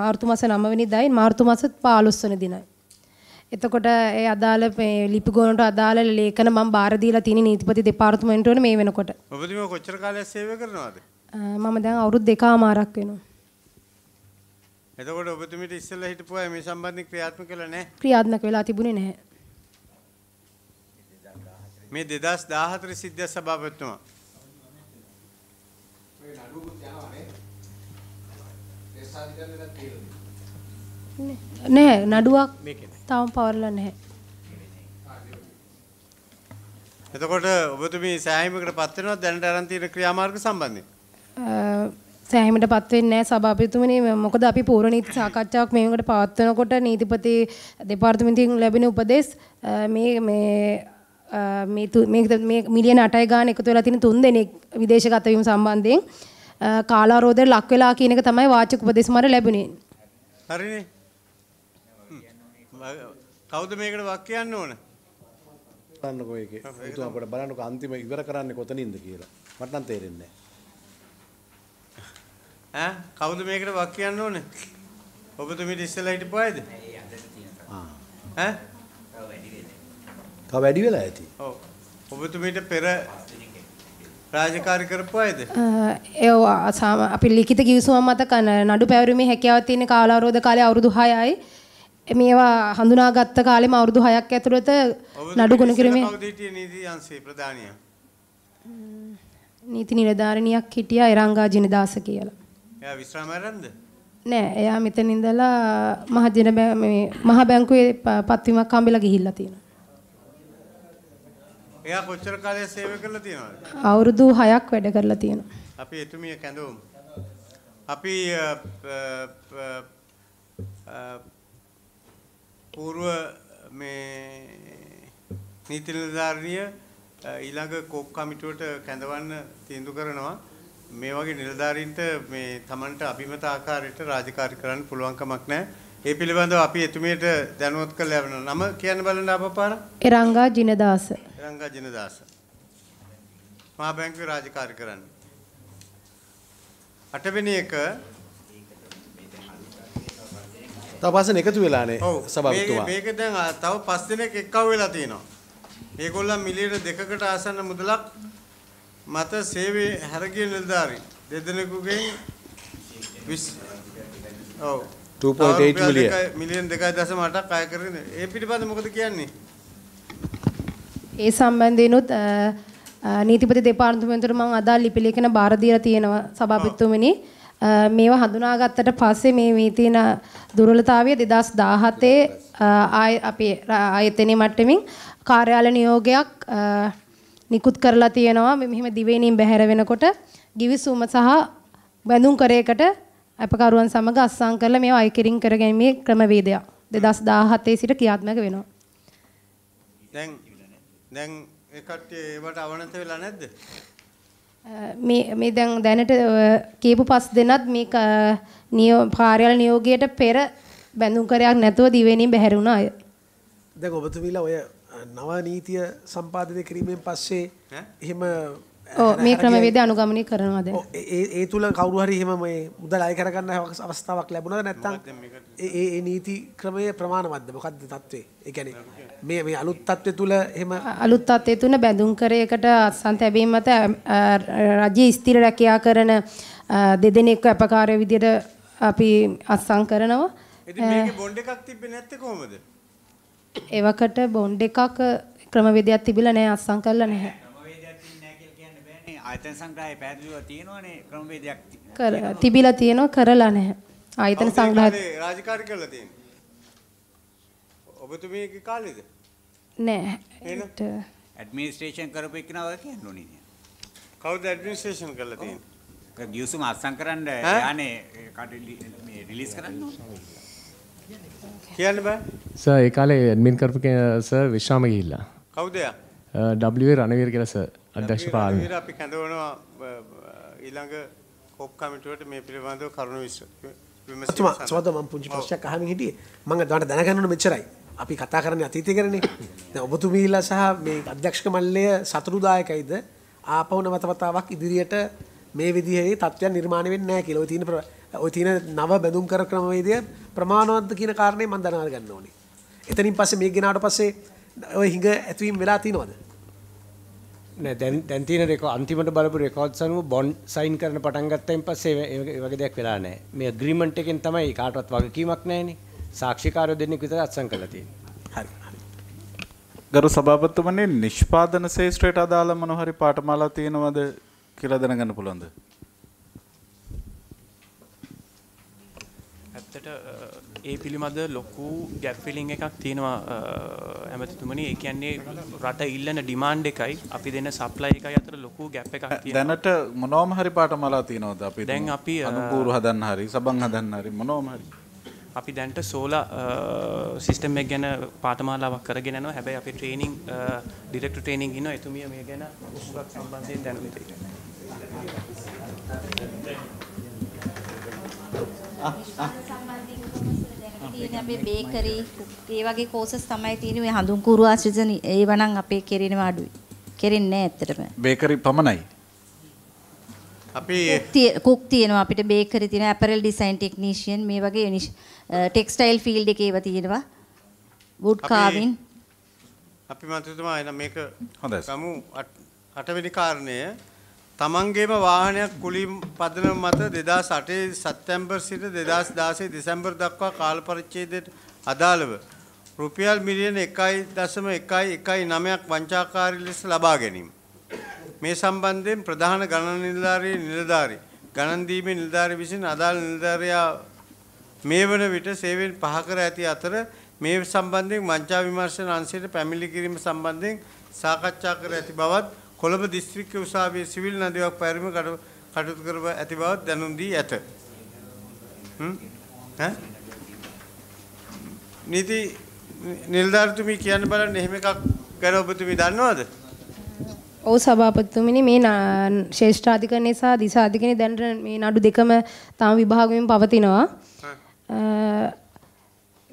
මාර්තු මාස 9 වෙනිදායි මාර්තු මාස 15 වෙනි දිනයි. එතකොට ඒ අදාළ මේ ලිපිගොනට අදාළ ලේඛන මම බාර දීලා තියෙන නීතිපති දෙපාර්තමේන්තුවනේ මේ වෙනකොට. ඔබතුමා කොච්චර කාලයක් සේවය කරනවද? මම දැන් අවුරුදු දෙකමාරක් වෙනවා. එතකොට ඔබතුමිට ඉස්සෙල්ලා හිටපුවා මේ සම්බන්ධයෙන් ක්‍රියාත්මක වෙලා නැහැ. ක්‍රියාත්මක වෙලා තිබුණේ නැහැ. මේ 2014 සිද්ධ සභාපතිතුමා. මේ නඩුවකුත් යනවානේ. ඒ සාධිකරණයක් තියෙනවා. නෑ නඩුවක් තාම පවරලා නැහැ. එතකොට ඔබතුමී සෑහීමකට පත් වෙනවා දැනට අරන් තියෙන ක්‍රියාමාර්ග සම්බන්ධයෙන්. සෑහීමට පත් වෙන්නේ නැහැ සභාපතිතුමනි මොකද අපි පූර්ව නීති සාකච්ඡාවක් මේකට පවත්වනකොට නීතිපති දෙපාර්තමේන්තුවෙන් ලැබෙන උපදෙස් මේ මේ Uh, මේ මේ මිලියන 8යි ගාන එකතු වෙලා තියෙන තුන් දෙනෙක් විදේශගත වීම සම්බන්ධයෙන් uh, කාලාරෝධයට ලක් වෙලා කියන එක තමයි වාචික උපදේශ මාර ලැබුණේ. හරිනේ. කවුද මේකට වක් කියන්න ඕන? බලන්නකෝ ඒකේ. ඒක අපිට බලන්නකෝ අන්තිම ඉවර කරන්නේ කොතනින්ද කියලා. මට නම් තේරෙන්නේ නැහැ. ඈ කවුද මේකට වක් කියන්න ඕනේ? ඔබතුමීට ඉස්සෙල්ලා හිටපු අයද? ඈ තව වැඩි වෙලා ඇති. ඔව්. ඔබතුමීට පෙර රාජකාරී කරපු අයද? ඒව අපි ලිඛිත කිවිසුමක් මත නඩු පැවරීමේ හැකියාව තියෙන කාල අවරෝධ කාලය අවුරුදු 6යි. මේවා හඳුනාගත්ත කාලෙම අවුරුදු 6ක් ඇතුළත නඩු ගොනු කිරීමේ කවුද හිටියේ නීති අංශයේ ප්‍රධානියා? නීති නිලධාරිනියක් හිටියා එරංගා ජිනදාස කියලා. එයා විශ්‍රාම ආරම්භද? නෑ එයා මෙතන ඉඳලා මහ ජන මේ මහ බැංකුවේ පත්වීමක් හම්බෙලා ගිහිල්ලා තියෙනවා. එයා කොච්චර කාලයක් සේවය කරලා තියෙනවද? අවුරුදු 6ක් වැඩ කරලා තියෙනවා. අපි එතුමිය කැඳවමු. අපි పూర్ව මේ නීති නිලධාරිය ඊළඟ කෝක් කමිටුවට කැඳවන්න තීන්දුව කරනවා. මේ වගේ නිලධාරීන්ට මේ Tamanට අභිමත ආකාරයට රාජකාරී කරන්න පුළුවන්කමක් නැහැ. ඒ පිළිබඳව අපි එතුමියට දැනුවත් කරලා යවන නම කියන්න බලන්න අපපාර. එරංගා ජිනදාස. එරංගා ජිනදාස. මහා බැංකුවේ රාජකාරී කරන්නේ. අටවෙනි එක තව පස්සෙන් එකතු වෙලානේ සභාපතිතුමා. මේක දැන් තව පස් දිනක් එක්කව වෙලා තියෙනවා. මේගොල්ලන් මිලියන දෙකකට ආසන්න මුදලක් මත සේවය හැරගිය නිලධාරී දෙදෙනෙකුගෙන් ඔව් 2.8 මිලියන. මිලියන 2.8ක් අය කරගෙන ඒ පිටිපස්සේ මොකද කියන්නේ? ඒ සම්බන්ධයෙන්ුත් නීතිපති දෙපාර්තමේන්තුවට මම අදාළ ලිපි ලියකන බාර දීලා තියෙනවා සභාපතිතුමනි. මේවා හඳුනාගත්තට පස්සේ මේ මේ තියෙන දුර්වලතාවය 2017 ආය අපේ ආයතනයේ මට්ටමින් කාර්යාල නියෝගයක් නිකුත් කරලා තියෙනවා මෙහෙම දිවයිනින් බැහැර වෙනකොට ගිවිසුම සහ බැඳුම් කරයකට අපකරුවන් සමග අත්සන් කරලා මේවා අයකිරින් කරගැනීමේ ක්‍රමවේදයක් 2017 සිට ක්‍රියාත්මක වෙනවා. දැන් දැන් ඒ කට්ටිය ඒවට අවනත වෙලා නැද්ද? මේ මේ දැන් දැනට කියපු පස් දෙනත් මේ කාර්යාල නියෝගයට පෙර බැඳුම්කරයක් නැතුව දිවෙනින් බැහැරුණ අය. දැන් ඔබතුමීලා ඔය නව නීතිය සම්පාදනය කිරීමෙන් පස්සේ එහෙම මේ ක්‍රමවේද අනුගමනය කරනවාද ඒ තුළ කවරුහරි හෙම මේ මුදල් අය කරගන්න අවස්ථාවක් ලැබුණද නැත්තම් ඒ නීති ක්‍රමය ප්‍රමාණවද්ද මොකක්ද තත්වේ එකැන මේ මේ අලුත් තත්ත්වය තුළ හෙම අලුත් අත්තේ තුන බැඳුම් කරයකට අත්සන් තැබීම මත රජයේ ස්තිර රැකයා කරන දෙදෙනෙක් අපකාරය විදියට අපි අත්සං කරනවා බොන්ඩ එකක් තිබෙන ඇත්ත කොහොමද එවකට බොන්්ඩ එකක් ක්‍රමවිදයක් තිබිල නෑ අත්සං කරලා නැහැ ආයතන සංග්‍රහයේ පැහැදිලිව තියෙනවනේ ක්‍රමවේදයක් කර තිබිලා තියෙනවා කරලා නැහැ. ආයතන සංග්‍රහය රාජකාරී කරලා තියෙනවා. ඔබතුමීගේ කාලෙද? නෑ. ඒකට ඇඩ්මිනිස්ට්‍රේෂන් කරපු එකනවා කියන්න ඕනේ නේද? කවුද ඇඩ්මිනිස්ට්‍රේෂන් කරලා තියෙන්නේ? ගියුසුම අත්සන් කරන්න යන්නේ මේ රිලීස් කරන්න කියන්න බෑ. සර් ඒ කාලේ ඇඩ්මින් කරපු සර් විශ්‍රාම ගිහිල්ලා. කවුද එයා? W රණවීර කියලා සර්. අධ්‍යක්ෂ පාලන. අපි කැඳවනවා ඊළඟ කොප් කමිටුවට මේ පිළිබඳව කරුණු විමසීම. සමහරවිට මම පුංචි ප්‍රශ්නයක් අහමින් හිටියේ. මම දාන්න දැනගන්න ඕනේ මෙච්චරයි. අපි කතා කරන්නේ අතීතය ගැනනේ. දැන් ඔබතුමීලා සහ මේ අධ්‍යක්ෂක මණ්ඩලය සතුටුදායකයිද? ආපහු නැවතවතාවක් ඉදිරියට මේ විදිහේ තත්ත්වයන් නිර්මාණය වෙන්නේ නැහැ කියලා. ඔය තියෙන ඔය තියෙන නව බඳුම් කර ක්‍රමවේදය ප්‍රමාණවත්ද කියන කාරණේ මම දැනගන්න ඕනේ. එතනින් පස්සේ මේක ගෙනාට පස්සේ ඔය හිඟ ඇතුවීම් වෙලා තිනවද? නෑ දැන් දැන් තියෙන රෙකෝ අන්තිමට බලපු රෙකෝඩ්ස් අනුව බොන්ඩ් සයින් කරන පටන් ගත්තයින් පස්සේ ඒ වගේ දෙයක් වෙලා නෑ. මේ ඇග්‍රීමන්ට් එකෙන් තමයි කාටවත් වගකීමක් නෑනේ. සාක්ෂිකාරයෝ දෙන්නෙක් විතර අත්සන් කරලා තියෙන්නේ. හරි. ගරු සභාපතිතුමනි නිෂ්පාදන ශාස්ත්‍රයට අදාළ මොන හරි පාඨමාලා තියෙනවද කියලා දැනගන්න පුළුවන්ද? ඇත්තට ඒ පිළිබඳ ලොකු ගැප්ෆිලිං එකක් තියෙනවා ඇමතිතුමනි ඒ කියන්නේ රට ඉල්ලන ඩිමාන්ඩ් එකයි අපි දෙන සප්ලයි එකයි අතර ලොකු ගැප් එකක් තියෙනවා දැනට මොනෝම හරි පාට මලා තියෙනවද අපි දැන් අපි අනුපූරු හදන්න හරි සබන් හදන්න හරි මොනෝම හරි අපි දැන්ට සෝල සිිස්ටම් එක ගැන පාටමාලාවක් කරගෙන නවා හැබැයි අපි ට්‍රේනිං ඩිරෙක්ට ට්‍රේනිං ඉන්න එතුමිය මේ ගැන උසුවක් සම්බන්ධයෙන් දැනුමට Ah, ah. තියෙන අපේ බේකරි ඒ වගේ කෝසස් තමයි තියෙන්නේ මේ හඳුන් කුරු ආශ්‍රිත ඒවා නම් අපේ කෙරෙනවා අඩුයි. කෙරෙන්නේ නැහැ ඇත්තටම. බේකරි පමණයි. අපි කුක් තියෙනවා අපිට බේකරි තියෙන ඇපරල් ඩිසයින් ටෙක්නීෂියන් මේ වගේ ටෙක්ස්ටයිල් ෆීල්ඩ් එකේ ඒවා තියෙනවා. වුඩ් කාවින් අපි මන්ත්‍රීතුමා එන මේක හොඳයි. ගමු 8 වෙනි කාරණය තමන්ගේම වාහනයක් කුලින් පදනම මත 2008 සැප්තැම්බර් සිට 2016 දෙසැම්බර් දක්වා කාල පරිච්ඡේදයට අදාළව රුපියල් මිලියන 1.119ක් වංචාකාරී ලෙස ලබා ගැනීම. මේ සම්බන්ධයෙන් ප්‍රධාන ගණන නිලධාරී නිලධාරී ගණන් දීමේ නිලධාරී විසින් අදාළ නිලධාරියා මේ වන විට සේවයෙන් පහ කර ඇති අතර මේ සම්බන්ධයෙන් වංචා විමර්ශන අංශයට පැමිණිලි කිරීම සම්බන්ධයෙන් සාකච්ඡා කර ඇති බවත් කොළඹ දිස්ත්‍රික්ක උසාවියේ සිවිල් නඩුවක් පැරම කටයුතු කර ඇති බව දැනුම් දී ඇත. නීති නිලධාරිතුමී කියන්න බලන්න එහෙම එකක් ගැන ඔබතුමී දන්නවද? ඔව් සභාපතිතුමනි මේ ශ්‍රේෂ්ඨාධිකරණය සහ දිසාධිකරණය දැනට මේ නඩු දෙකම තම විභාගයෙන් පවතිනවා.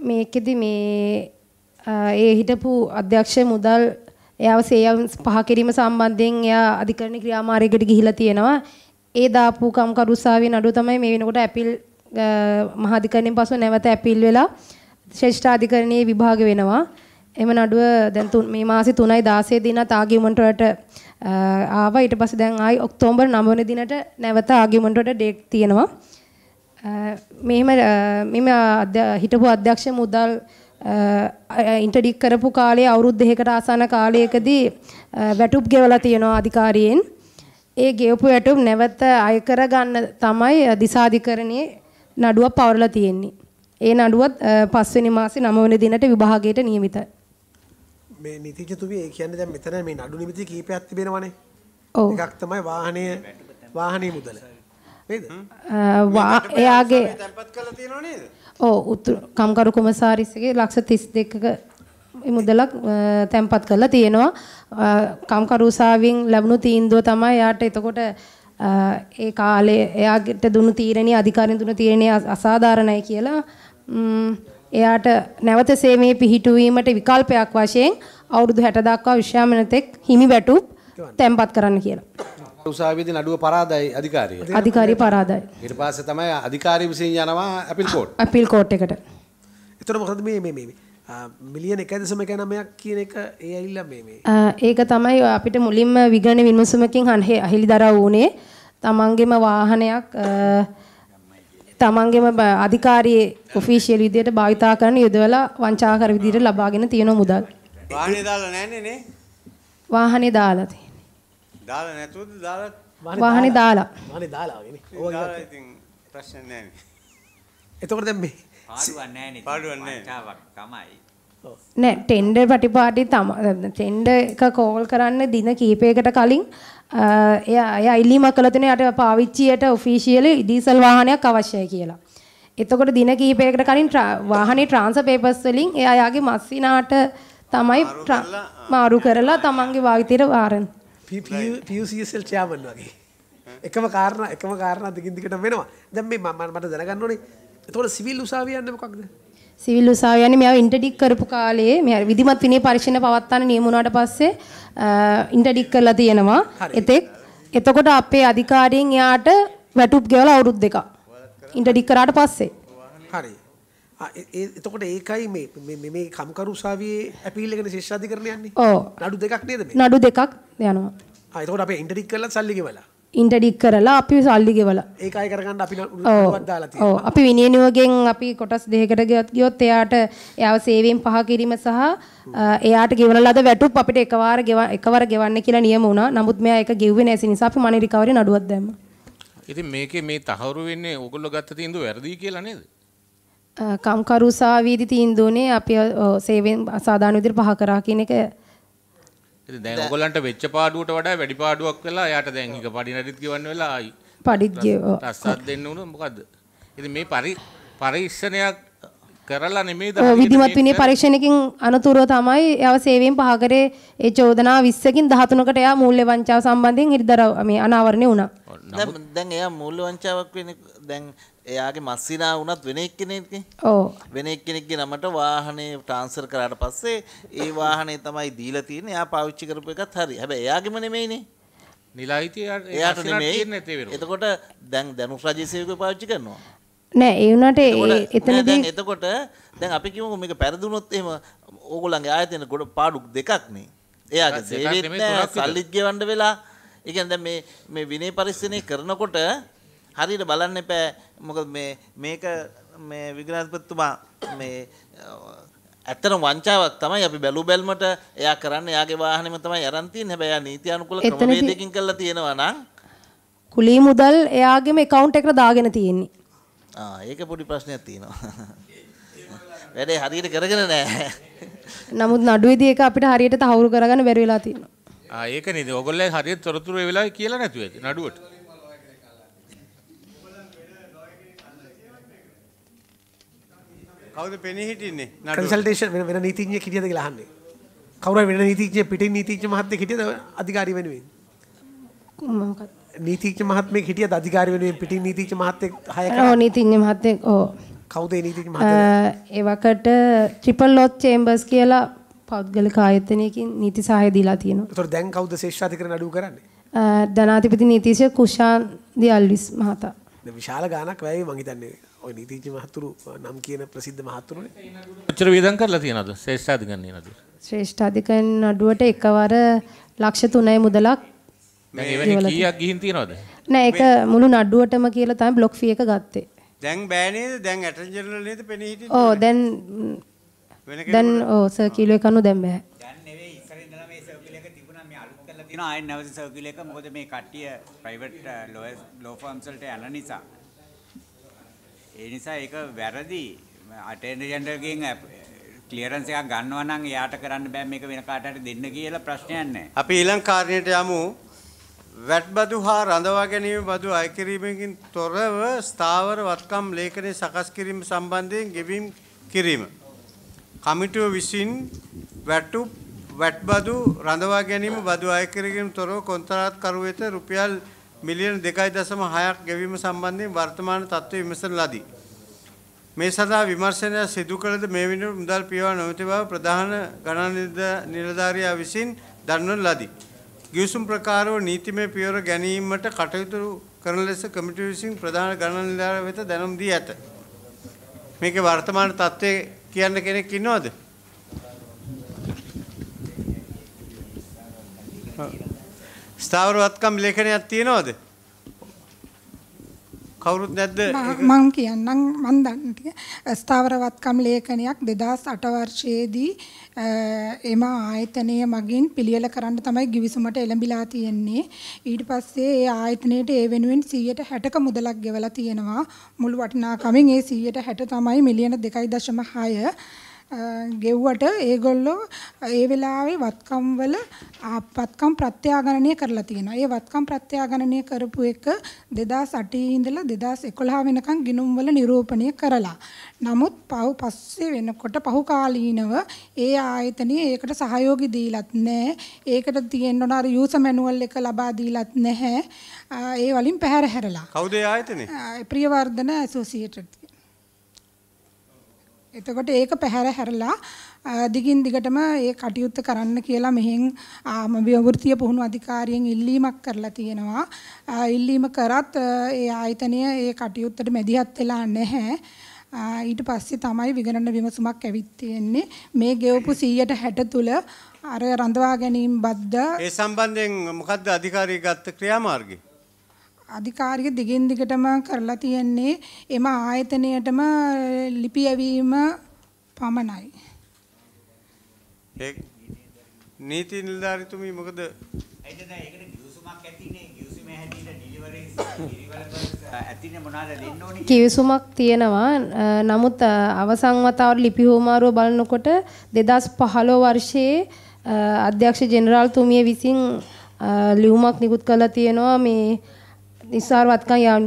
මේකෙදි මේ ඒ හිටපු අධ්‍යක්ෂ මුදල් එයාව සේයාව පහ කිරීම සම්බන්ධයෙන් එයා අධිකරණ ක්‍රියාමාර්ගයකට ගිහිලා තියෙනවා. ඒ දාපු කම්කරු උසාවියේ නඩුව තමයි මේ වෙනකොට ඇපීල් මහාධිකරණයෙන් පසු නැවත ඇපීල් වෙලා ශ්‍රේෂ්ඨාධිකරණයේ විභාග වෙනවා. එම නඩුව දැන් මේ මාසේ 3යි 16 දිනත් ආගියුමන්ට් වලට ආවා. ඊට පස්සේ දැන් ආයි ඔක්තෝබර් 9 වෙනි දිනට නැවත ආගියුමන්ට් වලට ඩේට් තියෙනවා. මෙහෙම මෙම හිටපු අධ්‍යක්ෂ මුදල් ඉන්ටඩික් කරපු කාලේ අවුරුදු දෙකකට ආසන්න කාලයකදී වැටුප් ගෙවලා තියෙනවා අධිකාරියෙන්. ඒ ගෙවපු වැටුප් නැවත අය කරගන්න තමයි දිසාධිකරණයේ නඩුව පවරලා තියෙන්නේ. ඒ නඩුවත් පස්වෙනි මාසේ 9 වෙනි දිනට විභාගයට නියමිතයි. මේ නීතිඥතුමී ඒ කියන්නේ දැන් මෙතන මේ නඩු නිමිති කීපයක් තිබෙනවනේ. ඔව්. එකක් තමයි වාහනය වාහනේ මුදල. නේද? වා එයාගේ තැන්පත් කරලා තියෙනව නේද? ඔව් කම්කරු කොමසාරිස්ගේ ලක්ෂ 32ක මුදලක් තැන්පත් කරලා තියෙනවා. කම්කරු උසාවියෙන් ලැබුණු තීන්දුව තමයි යාට එතකොට ඒ කාලේ එයාට දුන්නු තීරණේ අධිකාරියෙන් දුන්නු තීරණේ අසාධාරණයි කියලා එයාට නැවත සේවයේ පිහිටුවීමට විකල්පයක් වශයෙන් අවුරුදු 60 දක්වා විශ්‍රාමනතෙක් හිමි වැටුප් තැන්පත් කරන්න කියලා. උසාවියේදී නඩුව පරාදයි අධිකාරිය. අධිකාරිය පරාදයි. ඊට පස්සේ තමයි අධිකාරිය විසින් යනවා අපිල් කෝට්. අපිල් කෝට් එකට. එතකොට මොකද මේ මේ මේ මිලියන 1.9ක් කියන එක ඒ ඇවිල්ලා මේ මේ ඒක තමයි අපිට මුලින්ම විගණන විමසුමකින් අහිලිදරව් වුණේ තමන්ගේම වාහනයක් තමන්ගේම අධිකාරියේ ඔෆිෂියල් විදියට භාවිතා කරන යොදවලා වංචාකාර විදියට ලබාගෙන තියෙන මුදල් වාහනේ දාලා නැන්නේ නේ වාහනේ දාලා තියෙන දාලා නැතුවද දාලා වාහනේ දාලා වාහනේ දාලා වගේ නේ ඕවා දාලා ඉතින් ප්‍රශ්න නැහැ නේ එතකොට දැන් මේ පාඩුවක් නැහැ නේ පාඩුවක් නැහැ තමයි නෑ ටෙන්ඩර් පටිපාටි තමයි ටෙන්ඩර් එක කෝල් කරන්න දින කීපයකට කලින් එයා එයා ඉල්ලීමක් කළා තුනේ යට පාවිච්චියට ඔෆිෂියලි ඩීසල් වාහනයක් අවශ්‍යයි කියලා. එතකොට දින කීපයකට කලින් වාහනේ ට්‍රාන්ස්ෆර් පේපර්ස් වලින් එයා යාගේ මස්සිනාට තමයි මාරු කරලා තමන්ගේ වාගිතීර වාරන්නේ. පියසිල් චයාමන් වගේ එකම කාරණ එකම කාරණ දෙකින්දිකට වෙනවා දැම් මේ මමන් මට දැනගන්න ඕනේ එතකොට සිවිල් උසාවියන්න මොකක්ද සිවිල් උසාවියන මෙයා ඉන්ටඩික් කරපු කාලේ මෙයා විධිමත් විනය පරීක්ෂණ පවත්වන්න නියම වුණාට පස්සේ ඉන්ටඩික් කරලා තියෙනවා එතෙක් එතකොට අපේ අධිකාරියෙන් එයාට වැටුප් ගෙවලා අවුරුදු දෙකක් ඉන්ටඩික් කරාට පස්සේ හරි එතකොට ඒකයි මේ මේ කම්කරු උසාවියේ ඇපීල් එකනේ ශිෂ්‍යාධිකරණ යන්නේ. ඔව්. නඩු දෙකක් නේද මේ? නඩු දෙකක් යනවා. ආ එතකොට අපි ඉන්ටර්ඩික් කරලා සල්ලි ගෙවලා. ඉන්ටර්ඩික් කරලා අපි සල්ලි ගෙවලා. ඒකයි කරගන්න අපි නඩුවක් දාලා තියෙනවා. ඔව්. අපි විනය නියෝගයෙන් අපි කොටස් දෙකකට ගියොත් ගියොත් එයාට එයාව සේවයෙන් පහ කිරීම සහ එයාට ගෙවන ලද වැටුප් අපිට එකවර එකවර ගෙවන්න කියලා නියම වුණා. නමුත් මෙයා ඒක ගෙව්වේ නැති නිසා අපි මනි රිකවරි නඩුවක් දැම්මා. ඉතින් මේකේ මේ තහවුරු වෙන්නේ ඕගොල්ලෝ ගත්ත තීන්දුව වැරදි කියලා නේද? කම්කරුසාවීදි තීන්දුවනේ අපි සේවෙන් අසාධාන විදිහට පහ කරා කියන එක ඉතින් දැන් ඔයගොල්ලන්ට වෙච්ච පාඩුවට වඩා වැඩි පාඩුවක් වෙලා එයාට දැන් එක පඩිනඩිත් ගෙවන්න වෙලා ආයි පඩිත් ගෙව රස්සක් දෙන්න උන මොකද්ද ඉතින් මේ පරි පරීක්ෂණයක් කරලා නෙමෙයි දා විධිමත් විනය පරීක්ෂණයකින් අනතුරුව තමයි එයාව සේවයෙන් පහ කරේ ඒ චෝදනා 20කින් 13කට එයා මූල්‍ය වංචාව සම්බන්ධයෙන් හිරිදරව් මේ අනාවරණය වුණා දැන් එයා මූල්‍ය වංචාවක් වෙන්නේ දැන් එයාගේ මස්සිනා වුණත් වෙන එක්කෙනෙක් වෙන එක්කෙනෙක්ගේ නමට වාහනේ ට්‍රාන්ස්ෆර් කරාට පස්සේ ඒ වාහනේ තමයි දීලා තියෙන්නේ එයා පාවිච්චි කරපු එකත් හරි. හැබැයි එයාගෙම නෙමෙයිනේ. නිලයිති එයාට නෙමෙයි. එතකොට දැන් දනුෂ් රජසේවකව පාවිච්චි කරනවා. නෑ ඒ වුණාට එතනදී එතකොට දැන් අපි කිව්වොත් මේක පෙරදුනොත් එහෙම ඕගොල්ලන්ගේ ආයතන ගොඩ පාඩු දෙකක් නේ. එයාගේ සේවෙත් නෑ සල්ලිත් ගෙවන්න වෙලා. ඒ කියන්නේ දැන් මේ මේ විනය පරික්ෂණය කරනකොට හරියට බලන්න එපෑ මොකද මේ මේක මේ විග්‍රහපතිතුමා මේ ඇත්තන වංචාවක් තමයි අපි බැලු බැල්මට එයා කරන්න යාගේ වාහනම තමයි අරන් තියෙන්නේ හැබැයි නීති අනුකූල ක්‍රමවේදයකින් කරලා තියෙනවා නම් කුලී මුදල් එයාගේම account එකට දාගෙන තියෙන්නේ ආ ඒක පොඩි ප්‍රශ්නයක් තියෙනවා වැඩේ හරියට කරගෙන නැහැ නමුත් නඩුවේදී ඒක අපිට හරියට තහවුරු කරගන්න බැරි වෙලා තියෙනවා ආ ඒක නේද ඔයගොල්ලෝ හරියට තොරතුරු වෙලා කියලා නැතුව ඇති නඩුවට කවුද පෙනී හිටින්නේ? කන්සල්ටේෂන් වෙන වෙන නීතිඥයෙක් හිටියද කියලා අහන්නේ. කවුරු වෙන නීතිඥයෙක් පිටින් නීතිඥ මහත්තයෙක් හිටියද අධිකාරී වෙනුවෙන්? මොකක්ද? නීතිඥ මහත්මයෙක් හිටියද අධිකාරී වෙනුවෙන් පිටින් නීතිඥ මහත්තයෙක් හයක? ඔව් නීතිඥ මහත්තයෙක් ඔව්. කවුද ඒ නීතිඥ මහත්තයා? ඒවකට ට්‍රිපල් ලොත් චේම්බර්ස් කියලා පෞද්ගලික ආයතනයකින් නීති සහාය දීලා තියෙනවා. ඒතකොට දැන් කවුද ශේෂ්ඨාධිකරණ අඩු කරන්නේ? ධනාධිපති නීතිශය කුෂාන් දියල්විස් මහතා. විශාල ගාණක් වැය මං හිතන්නේ. ඔය නීතිජ්‍ය මහතුරු නම් කියන ප්‍රසිද්ධ මහතුරුනේ. කොච්චර වියදම් කරලා තියනවද? ශ්‍රේෂ්ඨාධිකරණේ නේද? ශ්‍රේෂ්ඨාධිකරණ නඩුවට එකවර ලක්ෂ 3යි මුදලක් මේ එවැනි කීයක් ගිහින් තියනවද? නෑ ඒක මුළු නඩුවටම කියලා තමයි බ්ලොක් ෆී එක ගත්තේ. දැන් බෑ නේද? දැන් ඇටර්නි ජෙනරල් නේද පෙනී හිටින්නේ? ඔව් දැන් දැන් ඔව් සර් කිලෝ එකනු දැන් බෑ. දැන් නෙවෙයි ඉස්සර ඉඳලා මේ සර්කිල් එක තිබුණා මේ අලුත් කරලා තියෙනවා ආයෙත් නැවත සර්කිල් එක මොකද මේ කට්ටිය ප්‍රයිවට් ලෝ ෆර්ම්ස් වලට යන නිසා. ඒ නිසා ඒක වැරදි අටෙන්ඩර්ගෙන් ක්ලියරන්ස් eh, එකක් ගන්නවා නම් එයාට කරන්න බෑ මේක වෙන කාට හරි දෙන්න කියලා ප්‍රශ්නයක් නැහැ. අපි ඊළඟ කාරණයට යමු. වැට්බදු හා රඳවා ගැනීම බදු අය කිරීමකින් තොරව ස්ථාවර වත්කම් ලේඛනයේ සකස් කිරීම සම්බන්ධයෙන් ගෙවීම් කිරීම. කමිටුව විසින් වැටු වැට්බදු රඳවා ගැනීම බදු අය කිරීමකින් තොරව කොන්ත්‍රාත්කරු වෙත රුපියල් 1 මිලියන 2.6ක් ගෙවීම සම්බන්ධයෙන් වර්තමාන තත්ත්වය විමසන ලදී. මේ සඳහා විමර්ශනය සිදු කළද මේ වෙනුවට මුදල් පියවා නොමැති බව ප්‍රධාන ගණන් නිලධාරියා විසින් දන්වන ලදී. ගිවිසුම් ප්‍රකාරව නීතිමය පියවර ගැනීමට කටයුතු කරන ලෙස කමිටුව විසින් ප්‍රධාන ගණන් නිලධාරියා වෙත දැනුම් දී ඇත. මේකේ වර්තමාන තත්ත්වය කියන්න කෙනෙක් ඉන්නවද? Thank you. ස්ථාවරවත්කම් ලේඛනයක් තියෙනවද? කවුරුත් නැද්ද? මම කියන්නම් මම දන්න ටික. ස්ථාවරවත්කම් ලේඛනයක් 2008 වර්ෂයේදී එම ආයතනය මගින් පිළියෙල කරන්න තමයි ගිවිසුමට එළඹිලා තියෙන්නේ. ඊට පස්සේ ඒ ආයතනයට ඒ වෙනුවෙන් 160ක මුදලක් ගෙවලා තියෙනවා. මුළු වටිනාකමින් ඒ 160 තමයි මිලියන 2.6 ගෙව්වට ඒගොල්ලෝ ඒ වෙලාවේ වත්කම් වල වත්කම් ප්‍රත්‍යාගණනය කරලා තියෙනවා. ඒ වත්කම් ප්‍රත්‍යාගණනය කරපු එක 2008 ඉඳලා 2011 වෙනකන් ගිණුම් වල නිරූපණය කරලා. නමුත් පහු පස්සේ වෙනකොට පහුකාලීනව ඒ ආයතනයේ ඒකට සහයෝගය දීලත් නැහැ. ඒකට තියෙන්න ඕන අර යූසර් මැනුවල් එක ලබා දීලත් නැහැ. ඒ වලින් පැහැර හැරලා. කවුද ඒ ආයතනේ? ප්‍රියවර්ධන ඇසෝසියේටඩ්. එතකොට ඒක පැහැර හැරලා දිගින් දිගටම ඒ කටයුත්ත කරන්න කියලා මෙහෙන් මභිවෘතිය පුහුණු අධිකාරියෙන් ඉල්ලීමක් කරලා තියෙනවා. ඉල්ලීම කරත් ඒ ආයතනය ඒ කටයුත්තට මැදිහත් වෙලා නැහැ. ඊට පස්සේ තමයි විගණන විමසුමක් ඇවිත් තියෙන්නේ. මේ ගෙවපු 160 තුල අර රඳවා ගැනීම බද්ද ඒ සම්බන්ධයෙන් මොකද්ද අධිකාරිය ගත්ත ක්‍රියාමාර්ගය? අධිකාරිය දිගින් දිගටම කරලා තියෙන්නේ එම ආයතනයටම ලිපි යැවීම පමණයි. ඒ නීති නිලධාරීතුමී මොකද? ඇයිද දැන් ඒකට කිවිසුමක් ඇතිනේ කිවිසුමේ හැටියට ඩිලිවරි ඇතිනේ මොනවාද දෙන්න ඕනේ? කිවිසුමක් තියෙනවා. නමුත් අවසන් වතාවට ලිපි හුවමාරුව බලනකොට 2015 වර්ෂයේ අධ්‍යක්ෂ ජෙනරාල්තුමිය විසින් ලියුමක් නිකුත් කළා තියෙනවා මේ නිස්සාරවත්කම්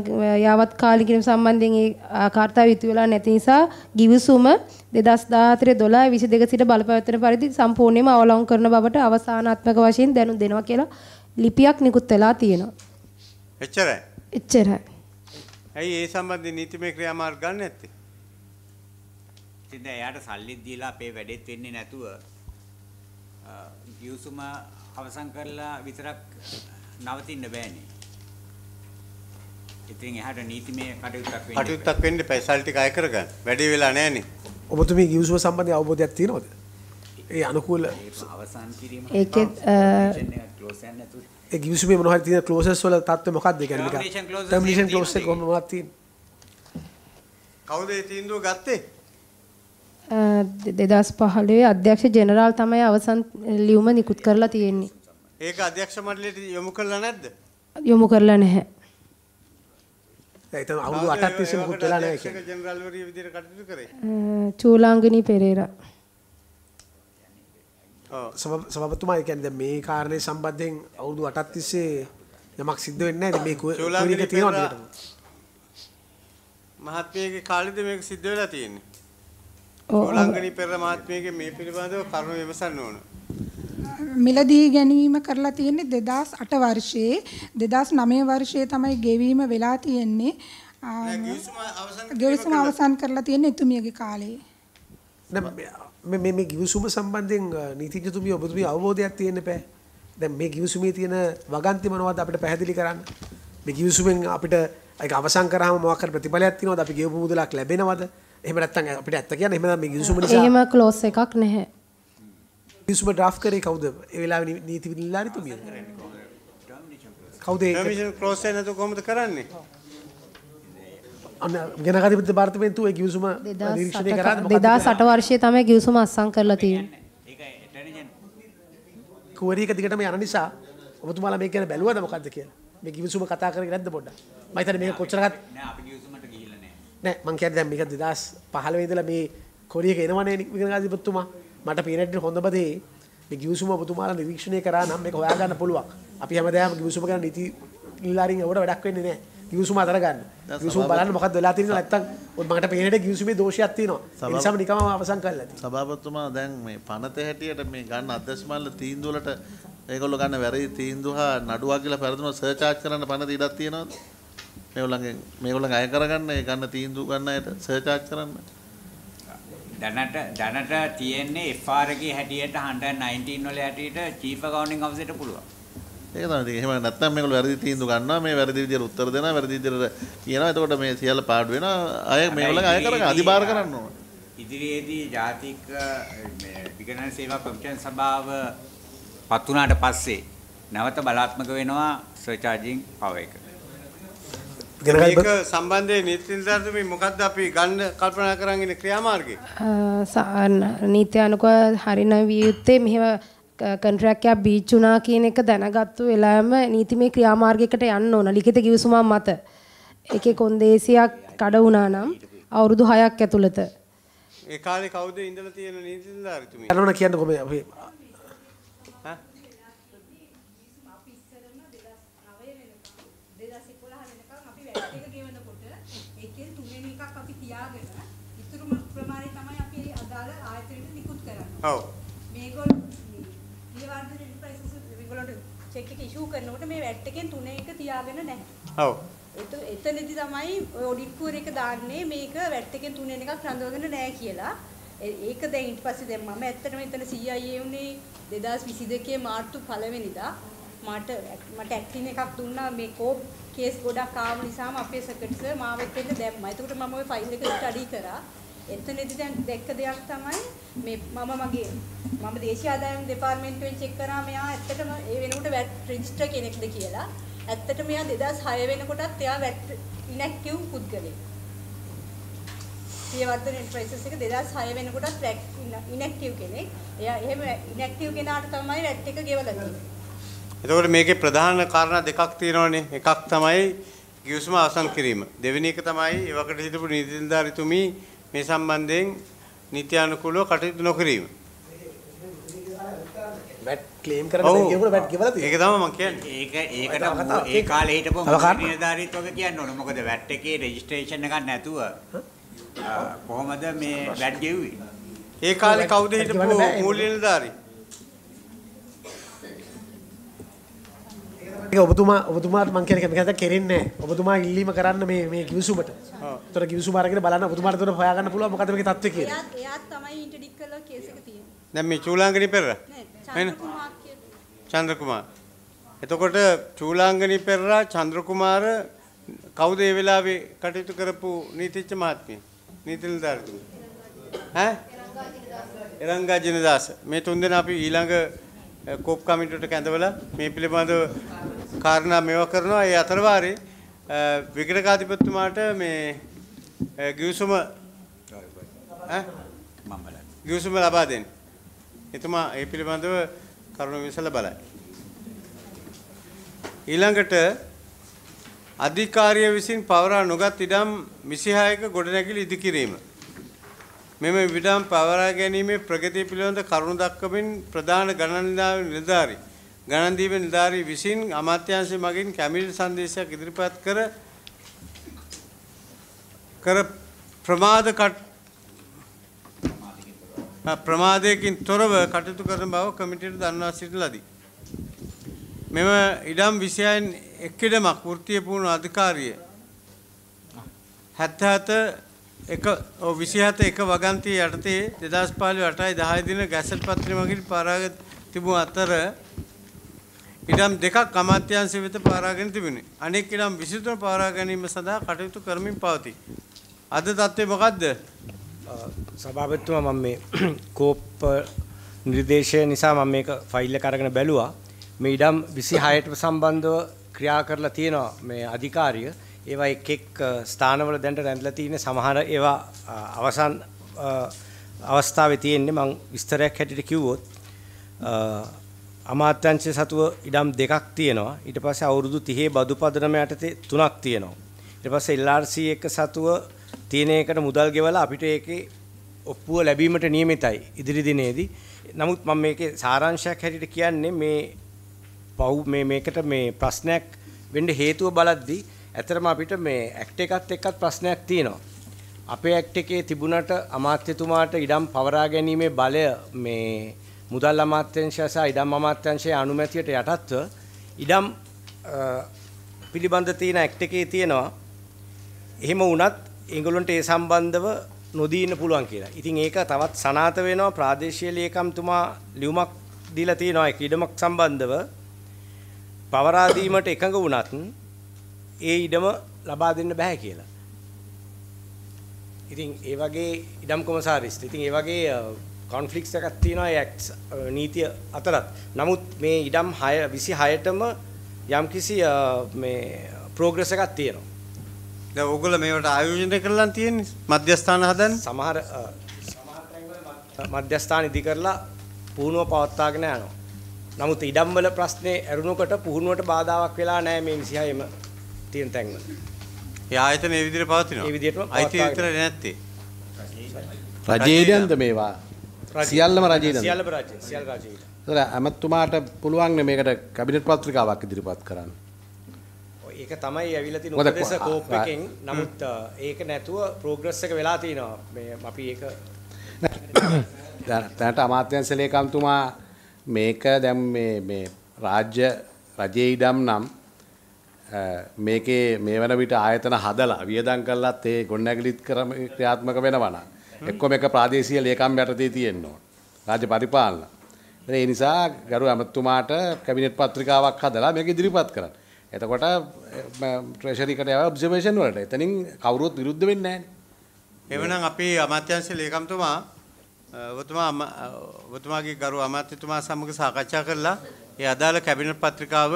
යාවත් කාලිකිරීම සම්බන්ධයෙන් ඒ කාර්යතාවය ඉතු වෙලා නැති නිසා ගිවිසුම 2014 12 22 සිට බලපැවැත්වෙන පරිදි සම්පූර්ණයෙන්ම අවලං කරන බවට අවසානාත්මක වශයෙන් දැනුම් දෙනවා කියලා ලිපියක් නිකුත් වෙලා තියෙනවා. එච්චරයි. එච්චරයි. ඇයි ඒ සම්බන්ධයෙන් නීතිමය ක්‍රියාමාර්ග ගන්න නැත්තේ? ඉතින් දැන් එයාට සල්ලිත් දීලා අපේ වැඩෙත් වෙන්නේ නැතුව ගිවිසුම අවසන් කරලා විතරක් නවතින්න බෑනේ. ඉතින් එහාට නීතිමය කටයුත්තක් වෙන්න කටයුත්තක් වෙන්න පැසල් ටික අය කරගන්න. වැඩේ වෙලා නැහනේ. ඔබතුමී ගිවිසුම සම්බන්ධයෙන් අවබෝධයක් තියෙනවද? ඒ අනුකූල අවසන් කිරීම ඒකෙත් ඒ ගිවිසුමේ මොනවා හරි තියෙන ක්ලෝසස් වල තත්ත්වය මොකක්ද කියන්නේ නිකන් ටර්මිනේෂන් ක්ලෝස් එක කොහොමවත් තියෙන්නේ කවුද ඒ තීන්දුව ගත්තේ 2015 අධ්‍යක්ෂ ජෙනරාල් තමයි අවසන් ලියුම නිකුත් කරලා තියෙන්නේ ඒක අධ්‍යක්ෂ මණ්ඩලයට යොමු කරලා නැද්ද යොමු කරලා නැහැ එතන අවුරුදු 8ක් තිස්සේ මොකුත් වෙලා නැහැ කියන්නේ. ජෙනරල්වරිය විදිහට කටයුතු කරේ. චූලාංගනී පෙරේරා. ඔව් සභාපතිතුමා ඒ කියන්නේ දැන් මේ කාරණේ සම්බන්ධයෙන් අවුරුදු 8ක් තිස්සේ යමක් සිද්ධ වෙන්නේ නැහැ. මේ කුරියක තියෙනවා නේද? මහත්මයාගේ කාලෙද මේක සිද්ධ වෙලා තියෙන්නේ. චූලාංගනී පෙරේරා මහත්මියගේ මේ පිළිබඳව කරුණු විමසන්න ඕනේ. මිලදී ගැනීම කරලා තියෙන්නේ 2008 වර්ෂයේ 2009 වර්ෂයේ තමයි ගෙවීම වෙලා තියෙන්නේ. ගෙවිසුම අවසන් කරලා තියෙන්නේ එතුමියගේ කාලේ. මේ මේ මේ ගිවිසුම සම්බන්ධයෙන් නීතිඥතුමිය ඔබතුමිය අවබෝධයක් තියෙන්න බෑ. දැන් මේ ගිවිසුමේ තියෙන වගන්ති මොනවද අපිට පැහැදිලි කරන්න? මේ ගිවිසුමෙන් අපිට ඒක අවසන් කරාම මොකක් හරි ප්‍රතිඵලයක් තියෙනවද? අපි ගෙවපු මුදලක් ලැබෙනවද? එහෙම නැත්නම් අපිට ඇත්ත කියන්නේ එහෙම නම් මේ ගිවිසුම නිසා එහෙම ක්ලෝස් එකක් නැහැ. පිසුම ඩ්‍රාෆ් කරේ කවුද? ඒ වෙලාවේ නීති නිලධාරිතුමියද? කවුද ඒක? කමිෂන් ක්‍රෝස් එක නැතුව කොහොමද කරන්නේ? අන්න ජනාධිපති දෙපාර්තමේන්තුව ඒ කිවිසුම නිරීක්ෂණය කරාද මොකද? 2008 වර්ෂයේ තමයි කිවිසුම අත්සන් කරලා තියෙන්නේ. ඒකයි කුවරි එක දිගටම යන නිසා ඔබතුමාලා මේක ගැන බැලුවද මොකද්ද කියලා? මේ කිවිසුම කතා කරගෙන නැද්ද පොඩ්ඩක්? මම හිතන්නේ මේක කොච්චරකට නෑ අපි කිවිසුමට ගිහිල්ලා නෑ. නෑ මං කියන්නේ දැන් මේක 2015 ඉඳලා මේ කොරියක එනවනේ විගණකාධිපතිතුමා. මට පේනට හොඳමදේ ගියසුම පුතුමාල නිරීක්ෂණය කරා නම් එක හොයාගන්න පුළුවන් අපි හැමදෑම ගියසුම කරන නීති නිලධාරීන් ඒවට වැඩක් වෙන්නේ නැහැ ගියසුම අතර ගන්න ගියසුම බලන්න මොකක්ද වෙලා තියෙන්නේ නැත්තම් මට පේනට ගියසුමේ දෝෂයක් තියෙනවා ඒ නිසාම නිකම්ම අවසන් කරලා තියෙනවා සභාපතිතුමා දැන් මේ පනත හැටියට මේ ගන්න අධ්‍යක්ෂමල්ල තීන්දුවලට ඒගොල්ලෝ ගන්න වැරදි තීන්දුව හා නඩුවක් කියලා පෙරදුන සර්චාර්ජ් කරන්න පනත ඉඩක් තියෙනවද මේගොල්ලන්ගේ මේගොල්ලන් අය කරගන්න ඒ ගන්න තීන්දුව ගන්න අයට සර්චාර්ජ් කරන්න දැනට දැනට තියෙන්නේ FR එකේ හැටියට 119 වල හැටියට චීෆ් අකවුන්ටින් ඔෆිසර්ට පුළුවන්. ඒක තමයි. එහෙම නැත්නම් මේගොල්ලෝ වැරදි තීන්දුව ගන්නවා. මේ වැරදි විදියට උත්තර දෙනවා. වැරදි විදියට කියනවා. එතකොට මේ සියල්ල පාඩු වෙනවා. අය මේවල අය කරගන්න අධිබාර කරන්න ඕන. ඉදිරියේදී ජාතික මේ විගණන සේවා කොමිෂන් සභාව පත් වුණාට පස්සේ නැවත බලාත්මක වෙනවා සර්චාර්ජින් පව එක. ඒක සම්බන්ධයෙන් නීතිනිර්දේශතුමී මොකද්ද අපි ගන්න කල්පනා කරන් ඉන්නේ ක්‍රියාමාර්ගය? නීති අනුකව හරින විය යුත්තේ මෙහෙම කොන්ට්‍රැක්ට් එකක් බීච් වුණා කියන එක දැනගත්තු වෙලාවෙම නීතිමය ක්‍රියාමාර්ගයකට යන්න ඕන ලිඛිත කිවිසුමක් මත. ඒකේ කොන්දේසියක් කඩ වුණා නම් අවුරුදු 6ක් ඇතුළත. ඒ කාලේ කවුද ඉඳලා තියෙන නීතිනිර්දේශතුමී? අරමුණ කියන්නකො මේ අපි ඔව්. මේගොල්ලෝ නියවර්ධන එන්ටර්ප්‍රයිසස් මේගොල්ලන්ට චෙක් එක ඉෂුව කරනකොට මේ වැට් එකෙන් 3 එක තියාගෙන නැහැ. ඔව්. Oh. එතනදි තමයි ඔය ඔඩිට් පුවර එක දාන්නේ මේක වැට් එකෙන් 3 එකක් රඳවගෙන නැහැ කියලා. ඒක දැන් ඊට පස්සේ දැන් මම ඇත්තටම එතන CIA උනේ 2022 මාර්තු 1 වෙනිදා මට මට ඇක්ටින් එකක් දුන්නා මේ කෝප් කේස් ගොඩක් ආව නිසාම අපේ සෙක්‍රටරි මාව එක්ක දැම්මා. ඒකට මම ওই ෆයිල් එක ස්ටඩි කරා. එතනදී දැන් දැක්ක දෙයක් තමයි මේ මම මගේ මම දේශීය ආදායම් දෙපාර්තමේන්තුවෙන් චෙක් කරා මෙයා ඇත්තටම ඒ වෙනකොට වැට් රෙජිස්ටර් කෙනෙක්ද කියලා. ඇත්තටම මෙයා 2006 වෙනකොටත් එයා වැට් ඉනැක්ටිව් පුද්ගලෙක්. පියවර්ධන එන්ටර්ප්‍රයිසස් එක 2006 වෙනකොටත් වැට් ඉනැක්ටිව් කෙනෙක්. එයා එහෙම ඉනැක්ටිව් කෙනාට තමයි වැට් එක ගෙවලා තියෙන්නේ. එතකොට මේකේ ප්‍රධාන කාරණා දෙකක් තියෙනවානේ. එකක් තමයි ගිවිසුම අවසන් කිරීම. දෙවෙනි එක තමයි ඒ වකට හිටපු නීති නිලධාරීතුමී මේ සම්බන්ධයෙන් නීත්‍යානුකූලව කටයුතු නොකිරීම. බැට් ක්ලේම් කරන්න කියනකොට බැට් ගෙවලා තියෙනවා. ඒක තමයි මම කියන්නේ. ඒක ඒකට ඒ කාලේ හිටපු නිලධාරීත් වගේ කියන්න ඕන. මොකද වැට් එකේ රෙජිස්ට්‍රේෂන් එකක් නැතුව කොහොමද මේ බැට් ගෙව්වේ? ඒ කාලේ කවුද හිටපු මූල්‍ය නිලධාරී? ඔබතුමා ඔබතුමාත් මං කියන එක මට කෙරෙන්නේ නැහැ. ඔබතුමා ඉල්ලීම කරන්න මේ මේ කිවිසුමට. ඒතර කිවිසුම අරගෙන බලන්න ඔබතුමාට උතර හොයාගන්න පුළුවන් මොකද මේකේ තත්ත්වය කියලා. එයාත් එයාත් තමයි ඉන්ටර්ඩික් කරලා කේස් එක තියෙන්නේ. දැන් මේ චූලාංගනි පෙරේරා. නේද? චන්ද්‍රකුමාර්. එතකොට චූලාංගනි පෙරේරා චන්ද්‍රකුමාර කවුද ඒ වෙලාවේ කටයුතු කරපු නීතිච්ච මහත්මිය? නීති නිලධාරිතුමා. ඈ? එරංගා ජිනදාස. මේ තුන්දෙනා අපි ඊළඟ කෝප් කමිටුවට කැඳවලා මේ පිළිබඳව කාරණා මේවා කරනවා. ඒ අතරවාරේ විග්‍රහාධිපතිතුමාට මේ ගිවිසුම ගිවිසුම ලබා දෙන්න. එතුමා ඒ පිළිබඳව කරුණු විමසලා බලයි. ඊළඟට අධිකාරිය විසින් පවරා නොගත් ඉඩම් 26ක ගොඩනැගිලි ඉදිකිරීම මෙම විඩම් පවරා ගැනීමේ ප්‍රගතිය පිළිබඳ කරුණු දක්වමින් ප්‍රධාන ගණන්නාව නිලධාරී ගණන්දීප නිලධාරී විසින් අමාත්‍යාංශය මගින් කැමිල් සංදේශයක් ඉදිරිපත් කර කර ප්‍රමාද ප්‍රමාදයකින් තොරව කටයුතු කරන බව කමිටියට දන්වා සිටින ලදී. මෙම ඉඩම් 26න් එක්කෙඩමක් වෘත්තීය පුහුණු අධිකාරිය 77 එක විසිහත එක වගන්තිය යටතේ දෙදස් පාලි වටයි දහය දින ගැසල් පත්‍රමගින් පාරාග තිබූ අතර ඉඩම් දෙකක් අමාත්‍යංශ වෙත පාරාගෙන තිබුණේ. අනෙක් ඉඩම් 23 පාරා ගැනීම සඳහා කටයුතු කරමින් පවතී. අද තත්ත්වය මොකද්ද? සභාපතිතුමා මම මේ කෝප් නිර්දේශය නිසා මම මේක ෆයිල් එක අරගෙන බැලුවා. මේ ඉඩම් 26ට සම්බන්ධව ක්‍රියා කරලා තියෙනවා මේ අධිකාරිය. ඒවා එක් එක් ස්ථානවල දැන්ට රැඳලා තියෙන සමහර ඒවා අවසන් අවස්ථාවේ තියෙන්නේ මම විස්තරයක් හැටියට කිව්වොත් අමාත්‍යංශය සතුව ඉඩම් දෙකක් තියෙනවා ඊට පස්සේ අවුරුදු 30 බදු පදනම යටතේ තුනක් තියෙනවා ඊට පස්සේ LRC එක සතුව තියෙන එකට මුදල් ගෙවලා අපිට ඒකේ ඔප්පුව ලැබීමට නියමිතයි ඉදිරි දිනේදී නමුත් මම මේකේ සාරාංශයක් හැටියට කියන්නේ මේ පව් මේ මේකට මේ ප්‍රශ්නයක් වෙන්න හේතුව බලද්දී ඇතරම අපිට මේ ඇක්ට් එකත් එක්කත් ප්‍රශ්නයක් තියෙනවා. අපේ ඇක්ට් එකේ තිබුණට අමාත්‍යතුමාට ඉඩම් පවරා ගැනීමේ බලය මේ මුදල් අමාත්‍යංශය සහ ඉඩම් අමාත්‍යංශයේ අනුමැතියට යටත්ව ඉඩම් පිළිබඳ තියෙන ඇක්ට් එකේ තියෙනවා. එහෙම වුණත් ඒගොල්ලන්ට ඒ සම්බන්ධව නොදී ඉන්න පුළුවන් කියලා. ඉතින් ඒක තවත් සනාත වෙනවා ප්‍රාදේශීය ලේකම්තුමා ලියුමක් දීලා තියෙනවා ඒක ඉඩමක් සම්බන්ධව පවරා දීමට එකඟ වුණත් ඒ ඉඩම ලබා දෙන්න බෑ කියලා. ඉතින් ඒ වගේ ඉඩම් කොමසාරිස්ට. ඉතින් ඒ වගේ කොන්ෆ්ලික්ට්ස් එකක් තියෙනවා ඒ ඇක්ට්ස් නීතිය අතරත්. නමුත් මේ ඉඩම් 6 26ටම යම්කිසි මේ ප්‍රෝග්‍රස් එකක් තියෙනවා. දැන් ඕගොල්ලෝ මේවට ආයෝජනය කරලා තියෙන්නේ මධ්‍යස්ථාන හදන්නේ. සමහර මධ්‍යස්ථාන ඉදි කරලා පුහුණුව පවත්වාගෙන යනවා. නමුත් ඉඩම්වල ප්‍රශ්නේ ඇරුණකොට පුහුණුවට බාධාවක් වෙලා නැහැ මේ 26ෙම තියෙන තැන්වල. ඒ ආයතන ඒ විදිහට පවතිනවා. ඒ විදිහටම අයිති විතරේ නැත්තේ. රජයේදන්ද මේවා. සියල්ලම රජයේද? සියල්ලම රජයේ. සියල් රජයේ. ඒතර අමතුමාට පුළුවන් නේ මේකට කැබිනට් පත්‍රිකාවක් ඉදිරිපත් කරන්න. ඒක තමයි ඇවිල්ලා තියෙන උපදේශ කෝප් එකෙන්. නමුත් ඒක නැතුව ප්‍රෝග්‍රස් එක වෙලා තිනවා. මේ අපි ඒක දැනට අමාත්‍යංශ ලේකම්තුමා මේක දැන් මේ මේ රාජ්‍ය රජයේ ඉඩම් නම් මේකේ මේ වන විට ආයතන හදලා වියදම් කළත් ඒ ගොඩනැගිලිත් ක්‍රම ක්‍රියාත්මක වෙනවා නම් එක්කම එක ප්‍රාදේශීය ලේකම් යටතේ තියෙන්න ඕන රාජ්‍ය පරිපාලන. ඒ නිසා ගරු ඇමතුමාට කැබිනට් පත්‍රිකාවක් හදලා මේක ඉදිරිපත් කරන්න. එතකොට ට්‍රේෂරිකට යව ඔබ්සර්වේෂන් වලට. එතනින් කවුරුත් විරුද්ධ වෙන්නේ නැහැ. එවනම් අපි අමාත්‍යාංශ ලේකම්තුමා ඔබතුමා ඔබතුමාගේ ගරු අමාත්‍යතුමා සමග සාකච්ඡා කරලා ඒ අදාළ කැබිනට් පත්‍රිකාව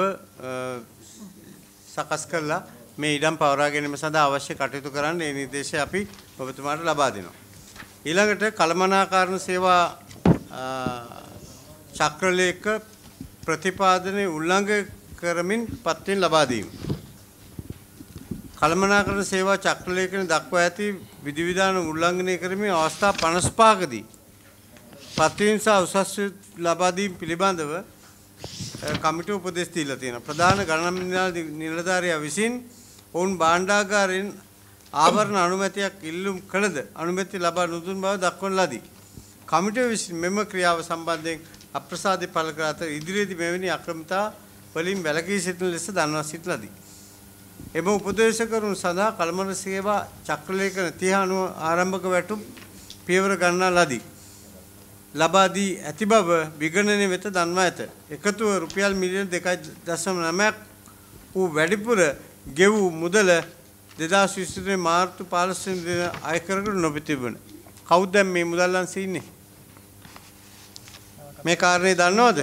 සකස් කරලා මේ ඉඩම් පවරා ගැනීම සඳහා අවශ්‍ය කටයුතු කරන්න ඒ නිර්දේශය අපි ඔබතුමාට ලබා දෙනවා. ඊළඟට කළමනාකරණ සේවා චක්‍රලේඛ ප්‍රතිපාදනයේ උල්ලංඝනය කරමින් පත්වෙන් ලබා දීම. කළමනාකරණ සේවා චක්‍රලේඛන දක්වා ඇති විධිවිධාන උල්ලංඝනය කරමින් අවස්ථා 55කදී පත්වෙන් සහ උසස් ලබා දීම පිළිබඳව කමිටු උපදෙස් දීලා තියෙනවා. ප්‍රධාන ගණන් නිලධාරියා විසින් ඔවුන් භාණ්ඩාගාරයෙන් ආවරණ අනුමැතියක් ඉල්ලුම් කළද අනුමැති ලබා නොදුන් බව දක්වන ලදී. කමිටුව විසින් මෙම ක්‍රියාව සම්බන්ධයෙන් අප්‍රසාදය පළ කර අතර ඉදිරියේදී මෙවැනි අක්‍රමතා වලින් වැළකී සිටින ලෙස දන්වා සිටිලාදී. එම උපදේශකරුන් සඳහා කළමන සේවා චක්‍රලේඛන 30 ආරම්භක වැටුම් පියවර ගන්නා ලදී. ලබා දී ඇති බව විගණනය වෙත දන්වා ඇත. එකතුව රුපියල් මිලියන 2.9ක් වූ වැඩිපුර ගෙවූ මුදල 2023 මාර්තු 15 වෙනිදා අය කරගනු නොතිබුණ. කවුද දැන් මේ මුදල්ලන් සීන්නේ? මේ කාරණේ දන්නවද?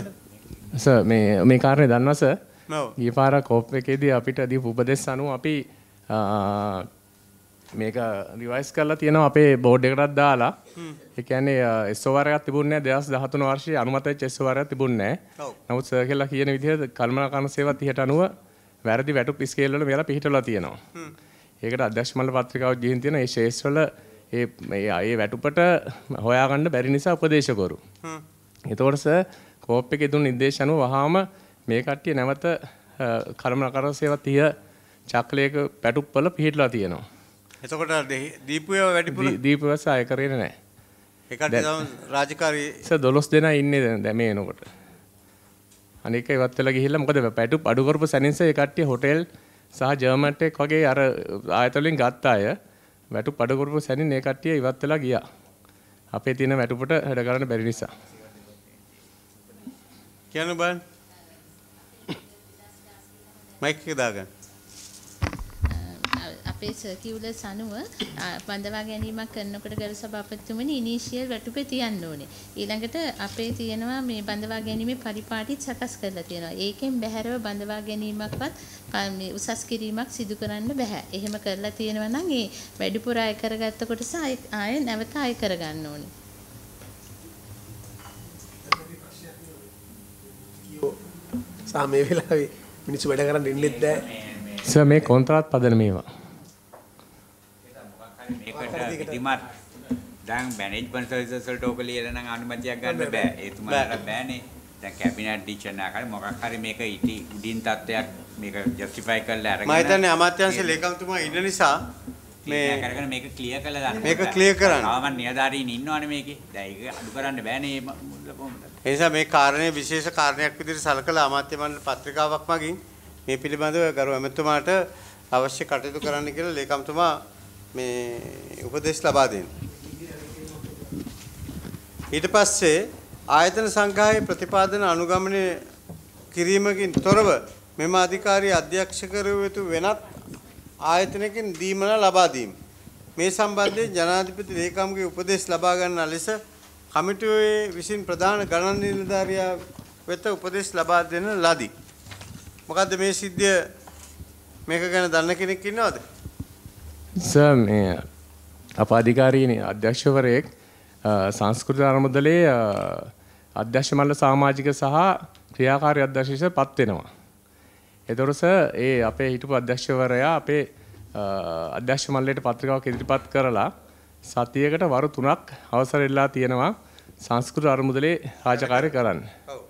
සර් මේ මේ කාරණේ දන්නවා සර්. ඔව්. ගිය පාර කෝප් එකේදී අපිට දීපු උපදෙස් අනුව අපි මේක රිවයිස් කරලා තියෙනවා අපේ බෝඩ් එකටත් දාලා. ඒ කියන්නේ SOR එකක් තිබුණේ නැහැ 2013 වර්ෂයේ අනුමත වෙච්ච SOR එකක් තිබුණේ නැහැ. නමුත් සර් කියලා කියන විදිහට කල්මනාකරන සේවා 30ට අනුව වැරදි වැටුප් ස්කේල් වල මෙලා පිහිටවලා තියෙනවා. ඒකට අධ්‍යක්ෂ මණ්ඩල පත්‍රිකාවක් ගිහින් තියෙන ඒ ශේෂ වල ඒ මේ ඒ වැටුපට හොයාගන්න බැරි නිසා උපදේශකවරු. එතකොට සර් කෝප් එකේ දුන් නිර්දේශ අනුව වහාම මේ කට්ටිය නැවත කර්මනකර සේවා 30 චක්‍රයක පැටුප්පල පිහිටලා තියෙනවා. එතකොට දීපුව වැඩිපුර දීපුව සහාය කරේ නැහැ. ඒකට රාජකාරී ස 12 දෙනා ඉන්නේ දැන් මේ එනකොට. අනික ඉවත් වෙලා ගිහිල්ලා මොකද පැටු අඩු කරපු සැනින්ස ඒ කට්ටිය හොටෙල් සහ ජර්මන් ටෙක් වගේ අර ආයතන වලින් ගත්ත අය වැටු පඩු කරපු සැනින් ඒ කට්ටිය ඉවත් වෙලා ගියා. අපේ තියෙන වැටුපට වැඩ කරන්න බැරි නිසා. කියන්න බලන්න. මයික් එක දාගන්න. අපේ සර්කියුලර්ස් අනුව බඳවා ගැනීමක් කරනකොට ගරු සභාපතිතුමනි ඉනිෂියල් වැටුපේ තියන්න ඕනේ. ඊළඟට අපේ තියෙනවා මේ බඳවා ගැනීමේ පරිපාටිත් සකස් කරලා තියෙනවා. ඒකෙන් බැහැරව බඳවා ගැනීමක්වත් මේ උසස් කිරීමක් සිදු කරන්න බෑ. එහෙම කරලා තියෙනවා නම් ඒ වැඩිපුර අය කරගත්ත කොටස ආයෙ නැවත අය කරගන්න ඕනේ. සහ මේ වෙලාවේ මිනිස්සු වැඩ කරන්න ඉන්නෙත් නැහැ. සර් මේ කොන්ත්‍රාත් පදන මේවා. මේකට විධිමත් දැන් මැනේජ්මන්ට් සර්විසස්වලට ඕක ලියලා නම් අනුමැතියක් ගන්න බෑ. ඒ තුමාලට බෑනේ. දැන් කැබිනට් ඩිෂන් එකකට මොකක් හරි මේක ඉටි උඩින් තත්ත්වයක් මේක ජස්ටිෆයි කරලා අරගෙන මම හිතන්නේ අමාත්‍යාංශ ලේකම්තුමා ඉන්න නිසා මේ කරගෙන මේක ක්ලියර් කරලා ගන්න. මේක ක්ලියර් කරන්න. ආවම නියදාරීන් ඉන්නවනේ මේකේ. දැන් ඒක අඩු කරන්න බෑනේ මුල්ල කොහොමද? ඒ නිසා මේ කාරණය විශේෂ කාරණයක් විදිහට සලකලා අමාත්‍ය මණ්ඩල පත්‍රිකාවක් මගින් මේ පිළිබඳව ගරු ඇමතුමාට අවශ්‍ය කටයුතු කරන්න කියලා ලේකම්තුමා මේ උපදෙස් ලබා දෙන්න. ඊට පස්සේ ආයතන සංඛ්‍යාවේ ප්‍රතිපාදන අනුගමනය කිරීමකින් තොරව මෙම අධිකාරී අධ්‍යක්ෂකරුව යුතු වෙනත් ආයතනකින් දීමන ලබා දීම. මේ සම්බන්ධයෙන් ජනාධිපති ලේකම්ගේ උපදෙස් ලබා ගන්නා ලෙස කමිටුවේ විසින් ප්‍රධාන ගණන් නිලධාරියා වෙත උපදෙස් ලබා දෙන ලදී. මොකද්ද මේ සිද්ධිය මේක ගැන දන්න කෙනෙක් ඉන්නවද? සර් මේ අප අධිකාරීනි අධ්‍යක්ෂවරයෙක් සංස්කෘත අරමුදලේ අධ්‍යක්ෂ මණ්ඩල සමාජික සහ ක්‍රියාකාරී අධ්‍යක්ෂකස පත් වෙනවා. එතකොට සර් ඒ අපේ හිටපු අධ්‍යක්ෂවරයා අපේ අධ්‍යක්ෂ මණ්ඩලයට පත්‍රිකාවක් ඉදිරිපත් කරලා සතියකට වරු 3ක් අවසර ඉල්ලා තියෙනවා සංස්කෘත අරමුදලේ රාජකාරී කරන්න. ඔව්.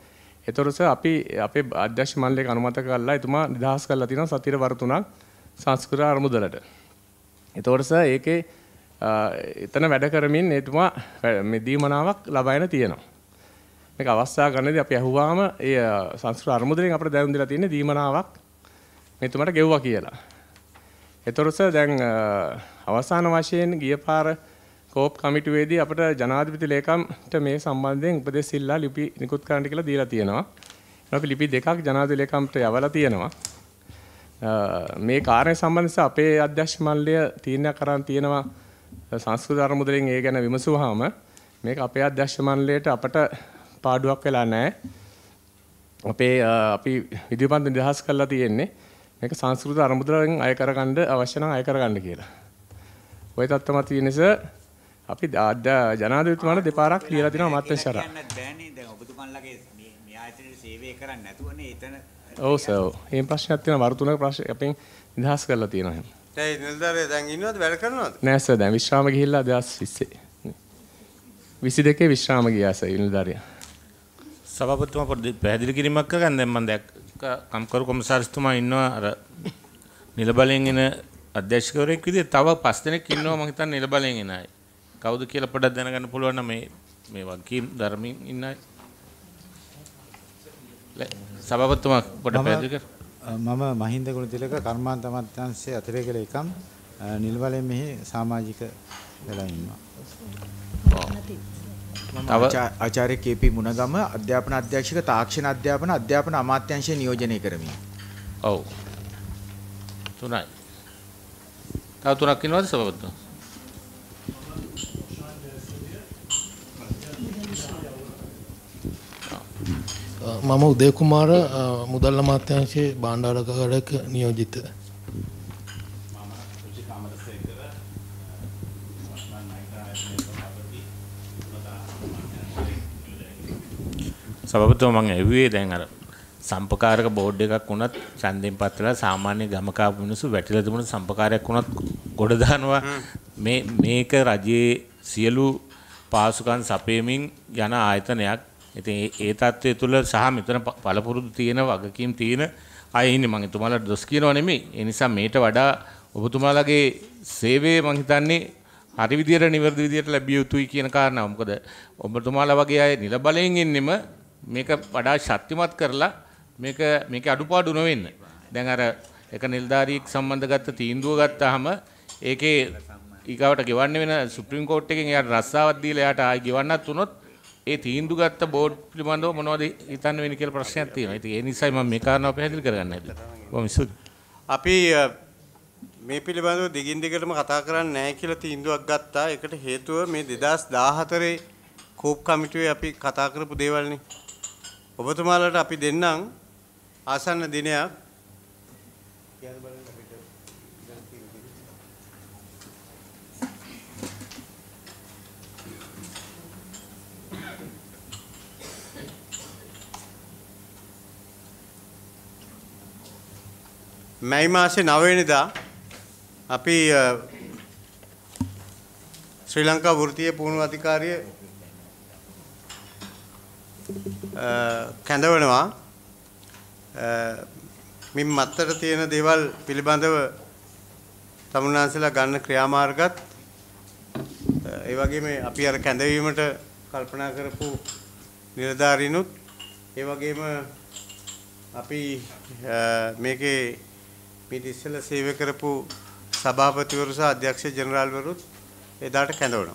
එතකොට අපි අපේ අධ්‍යක්ෂ මණ්ඩලයක අනුමත කරලා එතුමා නිදහස් කරලා තිනවා සතියේ වරු 3ක් සංස්කෘත අරමුදලට. එතකොට සර් ඒකේ එතන වැඩ කරමින් එතුමා මෙදීමනාවක් ලබාගෙන තියෙනවා. මේක අවස්ථා ගන්නදී අපි අහුවාම ඒ සංස්කෘත අරමුදලෙන් අපිට දැනුම් දීලා තියෙන දීමනාවක් මෙතුමට ගෙව්වා කියලා. එතකොට දැන් අවසාන වශයෙන් ගිය පාර කෝප් කමිටුවේදී අපිට ජනාධිපති ලේකම්ට මේ සම්බන්ධයෙන් උපදෙස් ඉල්ලා ලිපි නිකුත් කරන්න කියලා දීලා තියෙනවා. අපි ලිපි දෙකක් ජනාධිපති ලේකම්ට යවලා තියෙනවා. මේ කාරය සම්බන්ධස අපේ අධ්‍යශ මල්ලය තීරණයක් කරන් තියෙනවා සංස්කෘත අරමුදලින් ඒ ගැන විමසුවාම මේක අපේ අධ්‍යශ මණ්ඩලයට අපට පාඩුවක් වෙලා නැහැ. අපේ අපි විදුපන්ත නිදහස් කරලා තියෙන්නේ මේක සංස්කෘත අරමුදලෙන් අය කරගන්න අවශ්‍ය නම් අය කරගන්න කියලා. ওই தත්තම තියෙන නිසා අපි ජනාධිපතිතුමාට දෙපාරක් කියලා දෙනවා මාත්‍යශරා. දැන් ඔබතුමන්ලගේ මේ ආයතනයේ සේවය කරන්නේ නැතුවනේ එතන ඔව් සර්. එහෙම ප්‍රශ්නයක් තියෙනවා වරු තුනක ප්‍රශ්න අපෙන් නිදහස් කරලා තියෙනවා එහෙම. දැන් නිලධාරිය දැන් ඉන්නවද වැඩ කරනවද? නෑ සර් දැන් විශ්‍රාම ගිහිල්ලා 2020. 22 විශ්‍රාම ගියා සර් නිලධාරිය. සභාපතිතුමා පොඩි පැහැදිලි කිරීමක් කරගන්න දැන් මම දැක් කම්කරු කොමසාරිස්තුමා ඉන්නවා අර නිලබලෙන් එන අධ්‍යක්ෂකවරයෙක් විදිහට තව පස් දෙනෙක් ඉන්නවා මම හිතන්නේ නිලබලෙන් එන අය. කවුද කියලා පොඩ්ඩක් දැනගන්න පුළුවන් නම් මේ මේ වගකීම් ධර්මින් ඉන්න අය. සභාපතිතුමා පොඩ පැහැදිලි කර. මම මහින්ද ගුණතිලක කර්මාන්ත අමාත්‍යාංශයේ අතිරේකල එකම් නිල්වලෙන් මෙහි සමාජික වෙලා ඉන්නවා. තව ආචාර්ය කේපී මුණගම අධ්‍යාපන අධ්‍යක්ෂක තාක්ෂණ අධ්‍යාපන අධ්‍යාපන අමාත්‍යාංශයේ නියෝජනය කරමි. ඔව්. තුනයි. තව තුනක් ඉන්නවද සභාපතිතුමා? මම උදේ කුමාර මුදල් අමාත්‍යාංශයේ භාණ්ඩාරකරක නියෝජිත. සභාපතිතුමා මම ඇහුවේ දැන් අර සම්පකාරක බෝඩ් එකක් වුණත් ඡන්දයෙන් පත් වෙලා සාමාන්‍ය ගමකාපු මිනිස්සු වැටිලා තිබුණ සම්පකාරයක් වුණත් ගොඩ දානවා මේ මේක රජයේ සියලු පාසුකම් සපයමින් යන ආයතනයක් ඉතින් ඒ தත්ත්වය තුළ සහ මෙතන පළපුරුදු තියෙන වගකීම් තියෙන අය ඉන්නේ මම එතුමාලට දොස් කියනව නෙමෙයි. ඒ නිසා මේට වඩා ඔබතුමාලගේ සේවය මම හිතන්නේ හරි විදියට නිවැරදි විදියට ලැබිය යුතුයි කියන කාරණාව. මොකද ඔබතුමාලා වගේ අය නිලබලයෙන් ඉන්නෙම මේක වඩා ශක්තිමත් කරලා මේක මේක අඩුපාඩු නොවෙන්න. දැන් අර එක නිලධාරියෙක් සම්බන්ධ ගත්ත තීන්දුව ගත්තාම ඒකේ ඊගාවට ගෙවන්න වෙන සුප්‍රීම කෝට් එකෙන් එයාට රස්සාවක් දීලා එයාට ආයි ගෙවන්නත් උනොත් ඒ තීන්දුව ගත්ත බෝඩ් පිළිබඳව මොනවද හිතන්න වෙන්නේ කියලා ප්‍රශ්නයක් තියෙනවා. ඉතින් ඒ නිසයි මම මේ කාරණාව පැහැදිලි කරගන්න හැදුවේ. බොහොම ස්තුතියි. අපි මේ පිළිබඳව දිගින් දිගටම කතා කරන්නේ නැහැ කියලා තීන්දුවක් ගත්තා. ඒකට හේතුව මේ 2014 කෝප් කමිටුවේ අපි කතා කරපු දේවල්නේ. ඔබතුමාලට අපි දෙන්නම් ආසන්න දිනයක් මැයි මාසේ 9 වෙනිදා අපි ශ්‍රී ලංකා වෘත්තීය පුහුණු අධිකාරිය කැඳවනවා මින් මත්තර තියෙන දේවල් පිළිබඳව තමුන්නාන්සලා ගන්න ක්‍රියාමාර්ගත් ඒ වගේම අපි අර කැඳවීමට කල්පනා කරපු නිලධාරීනුත් ඒ වගේම අපි මේකේ මීට ඉස්සෙල්ලා සේවය කරපු සභාපතිවරු සහ අධ්‍යක්ෂ ජෙනරාල්වරුත් එදාට කැඳවනවා.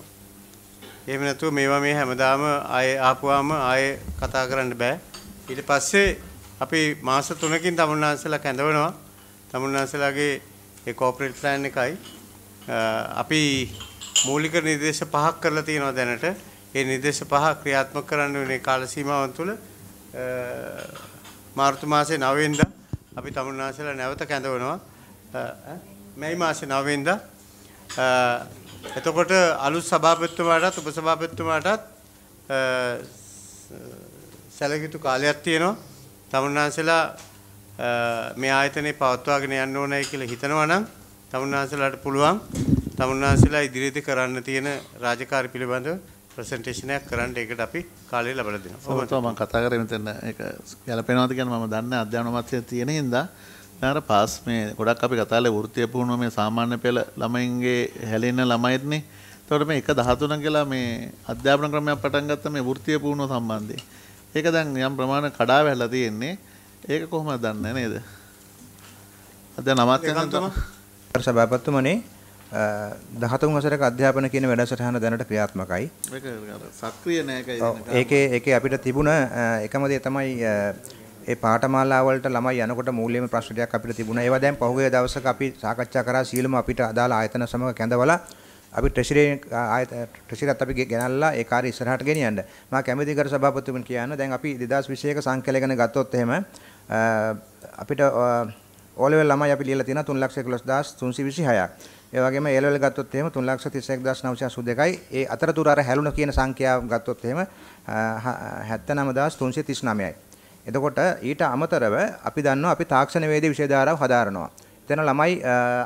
එහෙම නැතුව මේවා මේ හැමදාම ආයේ ආපුවාම ආයේ කතා කරන්න බෑ. ඊට පස්සේ අපි මාස 3කින් තමුන්නාන්සලා කැඳවනවා. තමුන්නාන්සලාගේ ඒ කෝපරේට් ප්ලෑන් එකයි අපි මූලික නිර්දේශ පහක් කරලා තියෙනවා දැනට. ඒ නිර්දේශ පහ ක්‍රියාත්මක කරන්න වෙන කාල සීමාවන් තුළ මාර්තු මාසේ 9 වෙනිදා අපි තමුන්නාසලා නැවත කැඳවනවා මැයි මාසේ 9 වෙනිදා එතකොට අලුත් සභාපතිතුමාටත් උපසභාපතිතුමාටත් සැලකිතු කාලයක් තියෙනවා තමුන්නාසලා මේ ආයතනේ පවත්වාගෙන යන්න ඕනයි කියලා හිතනවා නම් තමුන්නාසලාට පුළුවන් තමුන්නාසලා ඉදිරියට කරන්න තියෙන රාජකාරි පිළිබඳව ප්‍රසන්ටේෂන එකක් කරන්න ඒකට අපි කාලය ලැබලා දෙනවා. ඔව් තමයි මම කතා කරේ මෙතන ඒක ගැලපෙනවද කියන මම දන්නේ අධ්‍යාපන මාත්‍රිය තියෙන හින්දා දැන් පාස් මේ ගොඩක් අපි කතා කරලා වෘත්තීය පුහුණුව මේ සාමාන්‍ය පෙළ ළමයින්ගේ හැලෙන ළමයිත්නේ. එතකොට මේ 1.13 කියලා මේ අධ්‍යාපන ක්‍රමයක් පටන් ගත්ත මේ වෘත්තීය පුහුණුව සම්බන්ධයෙන්. ඒක දැන් යම් ප්‍රමාණ කඩා වැහලා තියෙන්නේ. ඒක කොහොමද දන්නේ නේද? අද නමත් යනවා. සභාපතිතුමනේ 13 වසරක අධ්‍යාපන කියන වැඩසටහන දැනට ක්‍රියාත්මකයි. මේක සක්‍රිය නෑ ඒකේ ඒකේ අපිට තිබුණ එකම දේ තමයි ඒ පාඨමාලා වලට ළමයි යනකොට මූල්‍යම ප්‍රශ්න ටිකක් අපිට තිබුණා. ඒවා දැන් පහුගිය දවසක අපි සාකච්ඡා කරා සීලම අපිට අදාළ ආයතන සමග කැඳවලා අපි ට්‍රෙෂරි ට්‍රෙෂරිත් අපි ගෙනල්ලා ඒ කාර්ය ඉස්සරහට ගෙනියන්න. මම කැමති කර සභාපතිතුමන් කියන්න දැන් අපි 2021 සංකලන ගත්තොත් එහෙම අපිට ඕලෙවල් ළමයි අපි ලියලා තියෙනවා 311326ක්. ඒ වගේම A level ගත්තොත් එහෙම 331982යි. ඒ අතරතුර අර හැලුණ කියන සංඛ්‍යාව ගත්තොත් එහෙම 79339යි. එතකොට ඊට අමතරව අපි දන්නවා අපි තාක්ෂණවේදී විෂය ධාරාව හදාරනවා. එතන ළමයි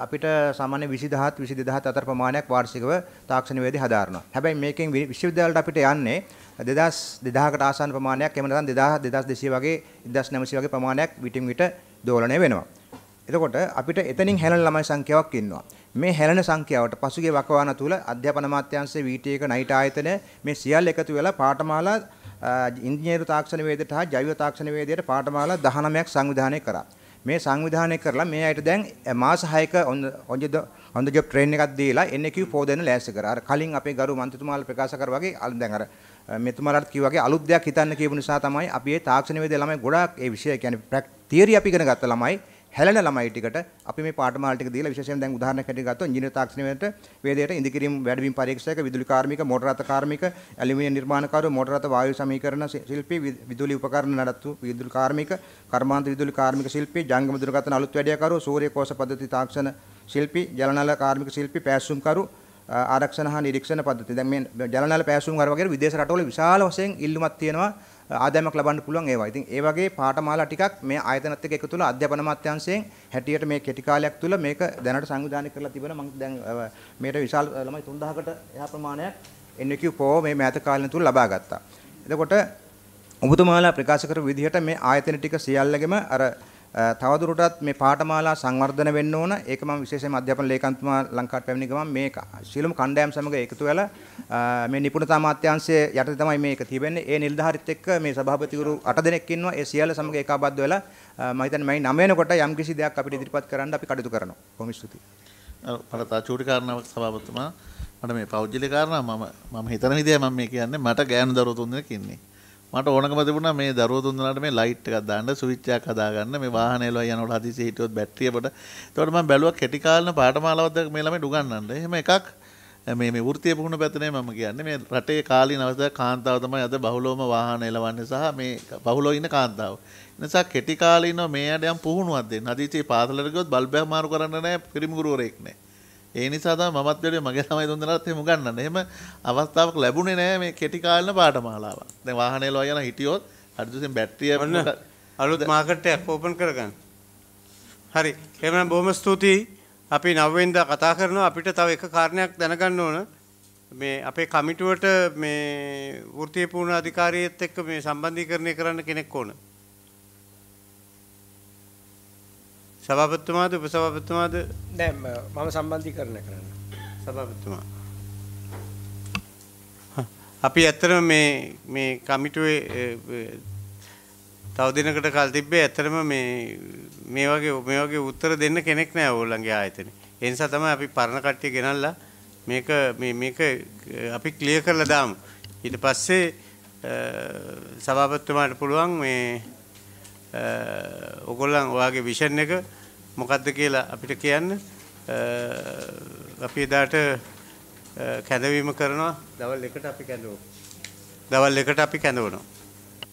අපිට සාමාන්‍ය 20000 22000 අතර ප්‍රමාණයක් වාර්ෂිකව තාක්ෂණවේදී හදාරනවා. හැබැයි මේකෙන් විශ්වවිද්‍යාලයට අපිට යන්නේ 2000 2000කට ආසන්න ප්‍රමාණයක් එහෙම නැත්නම් 2000 2200 වගේ 1900 වගේ ප්‍රමාණයක් විටින් විට දෝලණය වෙනවා. එතකොට අපිට එතනින් හැලෙන ළමයි සංඛ්‍යාවක් ඉන්නවා. මේ හැලෙන සංඛ්‍යාවට පසුගිය වකවාන තුල අධ්‍යාපන අමාත්‍යාංශයේ වීටීක නයිට් ආයතන මේ සියල්ල එකතු වෙලා පාඨමාලා ඉංජිනේරු තාක්ෂණ වේදයට හා ජෛව තාක්ෂණ වේදයට පාඨමාලා 19ක් සංවිධානය කරා. මේ සංවිධානය කරලා මේ අයට දැන් මාස 6ක on the job training එකක් දීලා NQ4 දෙන්න ලෑස්ති කරා. අර කලින් අපේ ගරු මන්ත්‍රීතුමාලා ප්‍රකාශ කර වගේ දැන් අර මෙතුමාලාට කිව්වාගේ අලුත් දෙයක් හිතන්න කියපු නිසා තමයි අපි මේ තාක්ෂණ වේදේ ළමයි ගොඩාක් ඒ විෂය කියන්නේ තියරි අපි ඉගෙන ගත්ත ළමයි හැලෙන ළමයි ටිකට අපි මේ පාඨමාල ටික දීලා විශේෂයෙන් දැන් උදාහරණයක් හැටියට ගත්තොත් ඉංජිනේර තාක්ෂණය වෙනට වේදයට ඉදිකිරීම වැඩිවීම පරීක්ෂක විදුලි කාර්මික මෝටර රථ කාර්මික ඇලුමිනියම් නිර්මාණකරු මෝටර රථ වායු සමීකරණ ශිල්පී විදුලි උපකරණ නඩත්තු විදුලි කාර්මික කර්මාන්ත විදුලි කාර්මික ශිල්පී ජංගම දුරකථන අලුත් වැඩියාකරු සූර්ය කෝෂ පද්ධති තාක්ෂණ ශිල්පී ජලනල කාර්මික ශිල්පී පෑසුම්කරු ආරක්ෂණ හා නිරීක්ෂණ පද්ධති. දැන් මේ ජලනල පෑසුම්කරු වගේ විදේශ රටවල විශාල වශයෙන් ඉල්ලුමක් තියෙනවා ආදායමක් ලබන්න පුළුවන් ඒවා. ඉතින් ඒ වගේ පාඨමාලා ටිකක් මේ ආයතනත් එක්ක එකතු වෙලා අධ්‍යාපන අමාත්‍යාංශයෙන් හැටියට මේ කෙටි කාලයක් තුළ මේක දැනට සංවිධානය කරලා තිබෙනවා. මම දැන් මේට විශාල ළමයි 3000කට එහා ප්‍රමාණයක් NQ Pro මේ මෑත කාලය තුළ ලබා ගත්තා. එතකොට ඔබතුමාලා ප්‍රකාශ කරපු විදිහට මේ ආයතන ටික සියල්ලගෙම අර තවදුරටත් මේ පාඨමාලා සංවර්ධන වෙන්න ඕන. ඒක මම විශේෂයෙන්ම අධ්‍යාපන ලේකම්තුමා ලංකාවට පැමිණි ගමන් මේ ශිලම කණ්ඩායම් සමග එකතු වෙලා මේ නිපුණතා අමාත්‍යාංශයේ යටතේ තමයි මේක තිබෙන්නේ. ඒ නිලධාරිත් එක්ක මේ සභාපතිවරු 8 දෙනෙක් ඉන්නවා. ඒ සියල්ල සමග ඒකාබද්ධ වෙලා මම හිතන්නේ මයි 9 වෙනකොට යම්කිසි දෙයක් අපිට ඉදිරිපත් කරන්න අපි කටයුතු කරනවා. කොහොම ස්තුතියි. පළතා චූටි කාරණාවක් සභාපතිතුමා මට මේ පෞද්ගලික කාරණා මම මම හිතන විදිහ මම මේ කියන්නේ මට ගෑනු දරුවෝ තුන් දෙනෙක් ඉන්නේ. මට ඕනකම තිබුණා මේ දරුවෝ තුන් දෙනාට මේ ලයිට් එකක් දාන්න ස්විච් එකක් හදාගන්න මේ වාහනේ වල යනකොට හදිසියේ හිටියොත් බැටරිය පොඩ. එතකොට මම බැලුවා කෙටි කාලන පාඨමාලාවක් දැක් මේ ළමයට උගන්වන්න. එහෙම එකක් මේ මේ වෘත්තීය පුහුණු පැත්තනේ මම කියන්නේ මේ රටේ කාලීන අවස්ථාවේ කාන්තාව තමයි අද බහුලවම වාහන එලවන්නේ සහ මේ බහුලව ඉන්න කාන්තාව. නිසා කෙටි කාලීනව මේ අඩයන් පුහුණුවක් දෙන්න. හදිසියේ පාසලට ගියොත් බල්බයක් මාරු කරන්න නැහැ පිරිමි ගුරුවරයෙක් නැහැ. ඒ නිසා තමයි මමත් වැඩේ මගේ තමයි දුන්න දරත් එහෙම ගන්නන්න. එහෙම අවස්ථාවක් ලැබුණේ නැහැ මේ කෙටි කාලන පාඨමාලාව. දැන් වාහනේ ලෝ යන හිටියොත් අඩුසෙන් බැටරිය අලුත් මාකට් එකක් ඕපන් කරගන්න. හරි. එහෙනම් බොහොම ස්තුතියි. අපි 9 වෙනිදා කතා කරනවා අපිට තව එක කාරණයක් දැනගන්න ඕන. මේ අපේ කමිටුවට මේ වෘත්තීය පූර්ණ අධිකාරියෙත් එක්ක මේ සම්බන්ධීකරණය කරන්න කෙනෙක් ඕන. සභාපතිතුමාද උපසභාපතිතුමාද නෑ මම සම්බන්ධීකරණය කරන්න සභාපතිතුමා අපි ඇත්තටම මේ මේ කමිටුවේ තව දිනකට කල් තිබ්බේ ඇත්තටම මේ මේ වගේ මේ වගේ උත්තර දෙන්න කෙනෙක් නෑ ඕගොල්ලන්ගේ ආයතනේ. ඒ නිසා තමයි අපි පරණ කට්ටිය ගෙනල්ලා මේක මේ මේක අපි ක්ලියර් කරලා දාමු. ඊට පස්සේ සභාපතිතුමාට පුළුවන් මේ ඔගොල්ලන් ඔයාගේ විෂන් එක මොකක්ද කියලා අපිට කියන්න අපි එදාට කැඳවීම කරනවා දවල් එකට අපි කැඳවමු. දවල් එකට අපි කැඳවනවා.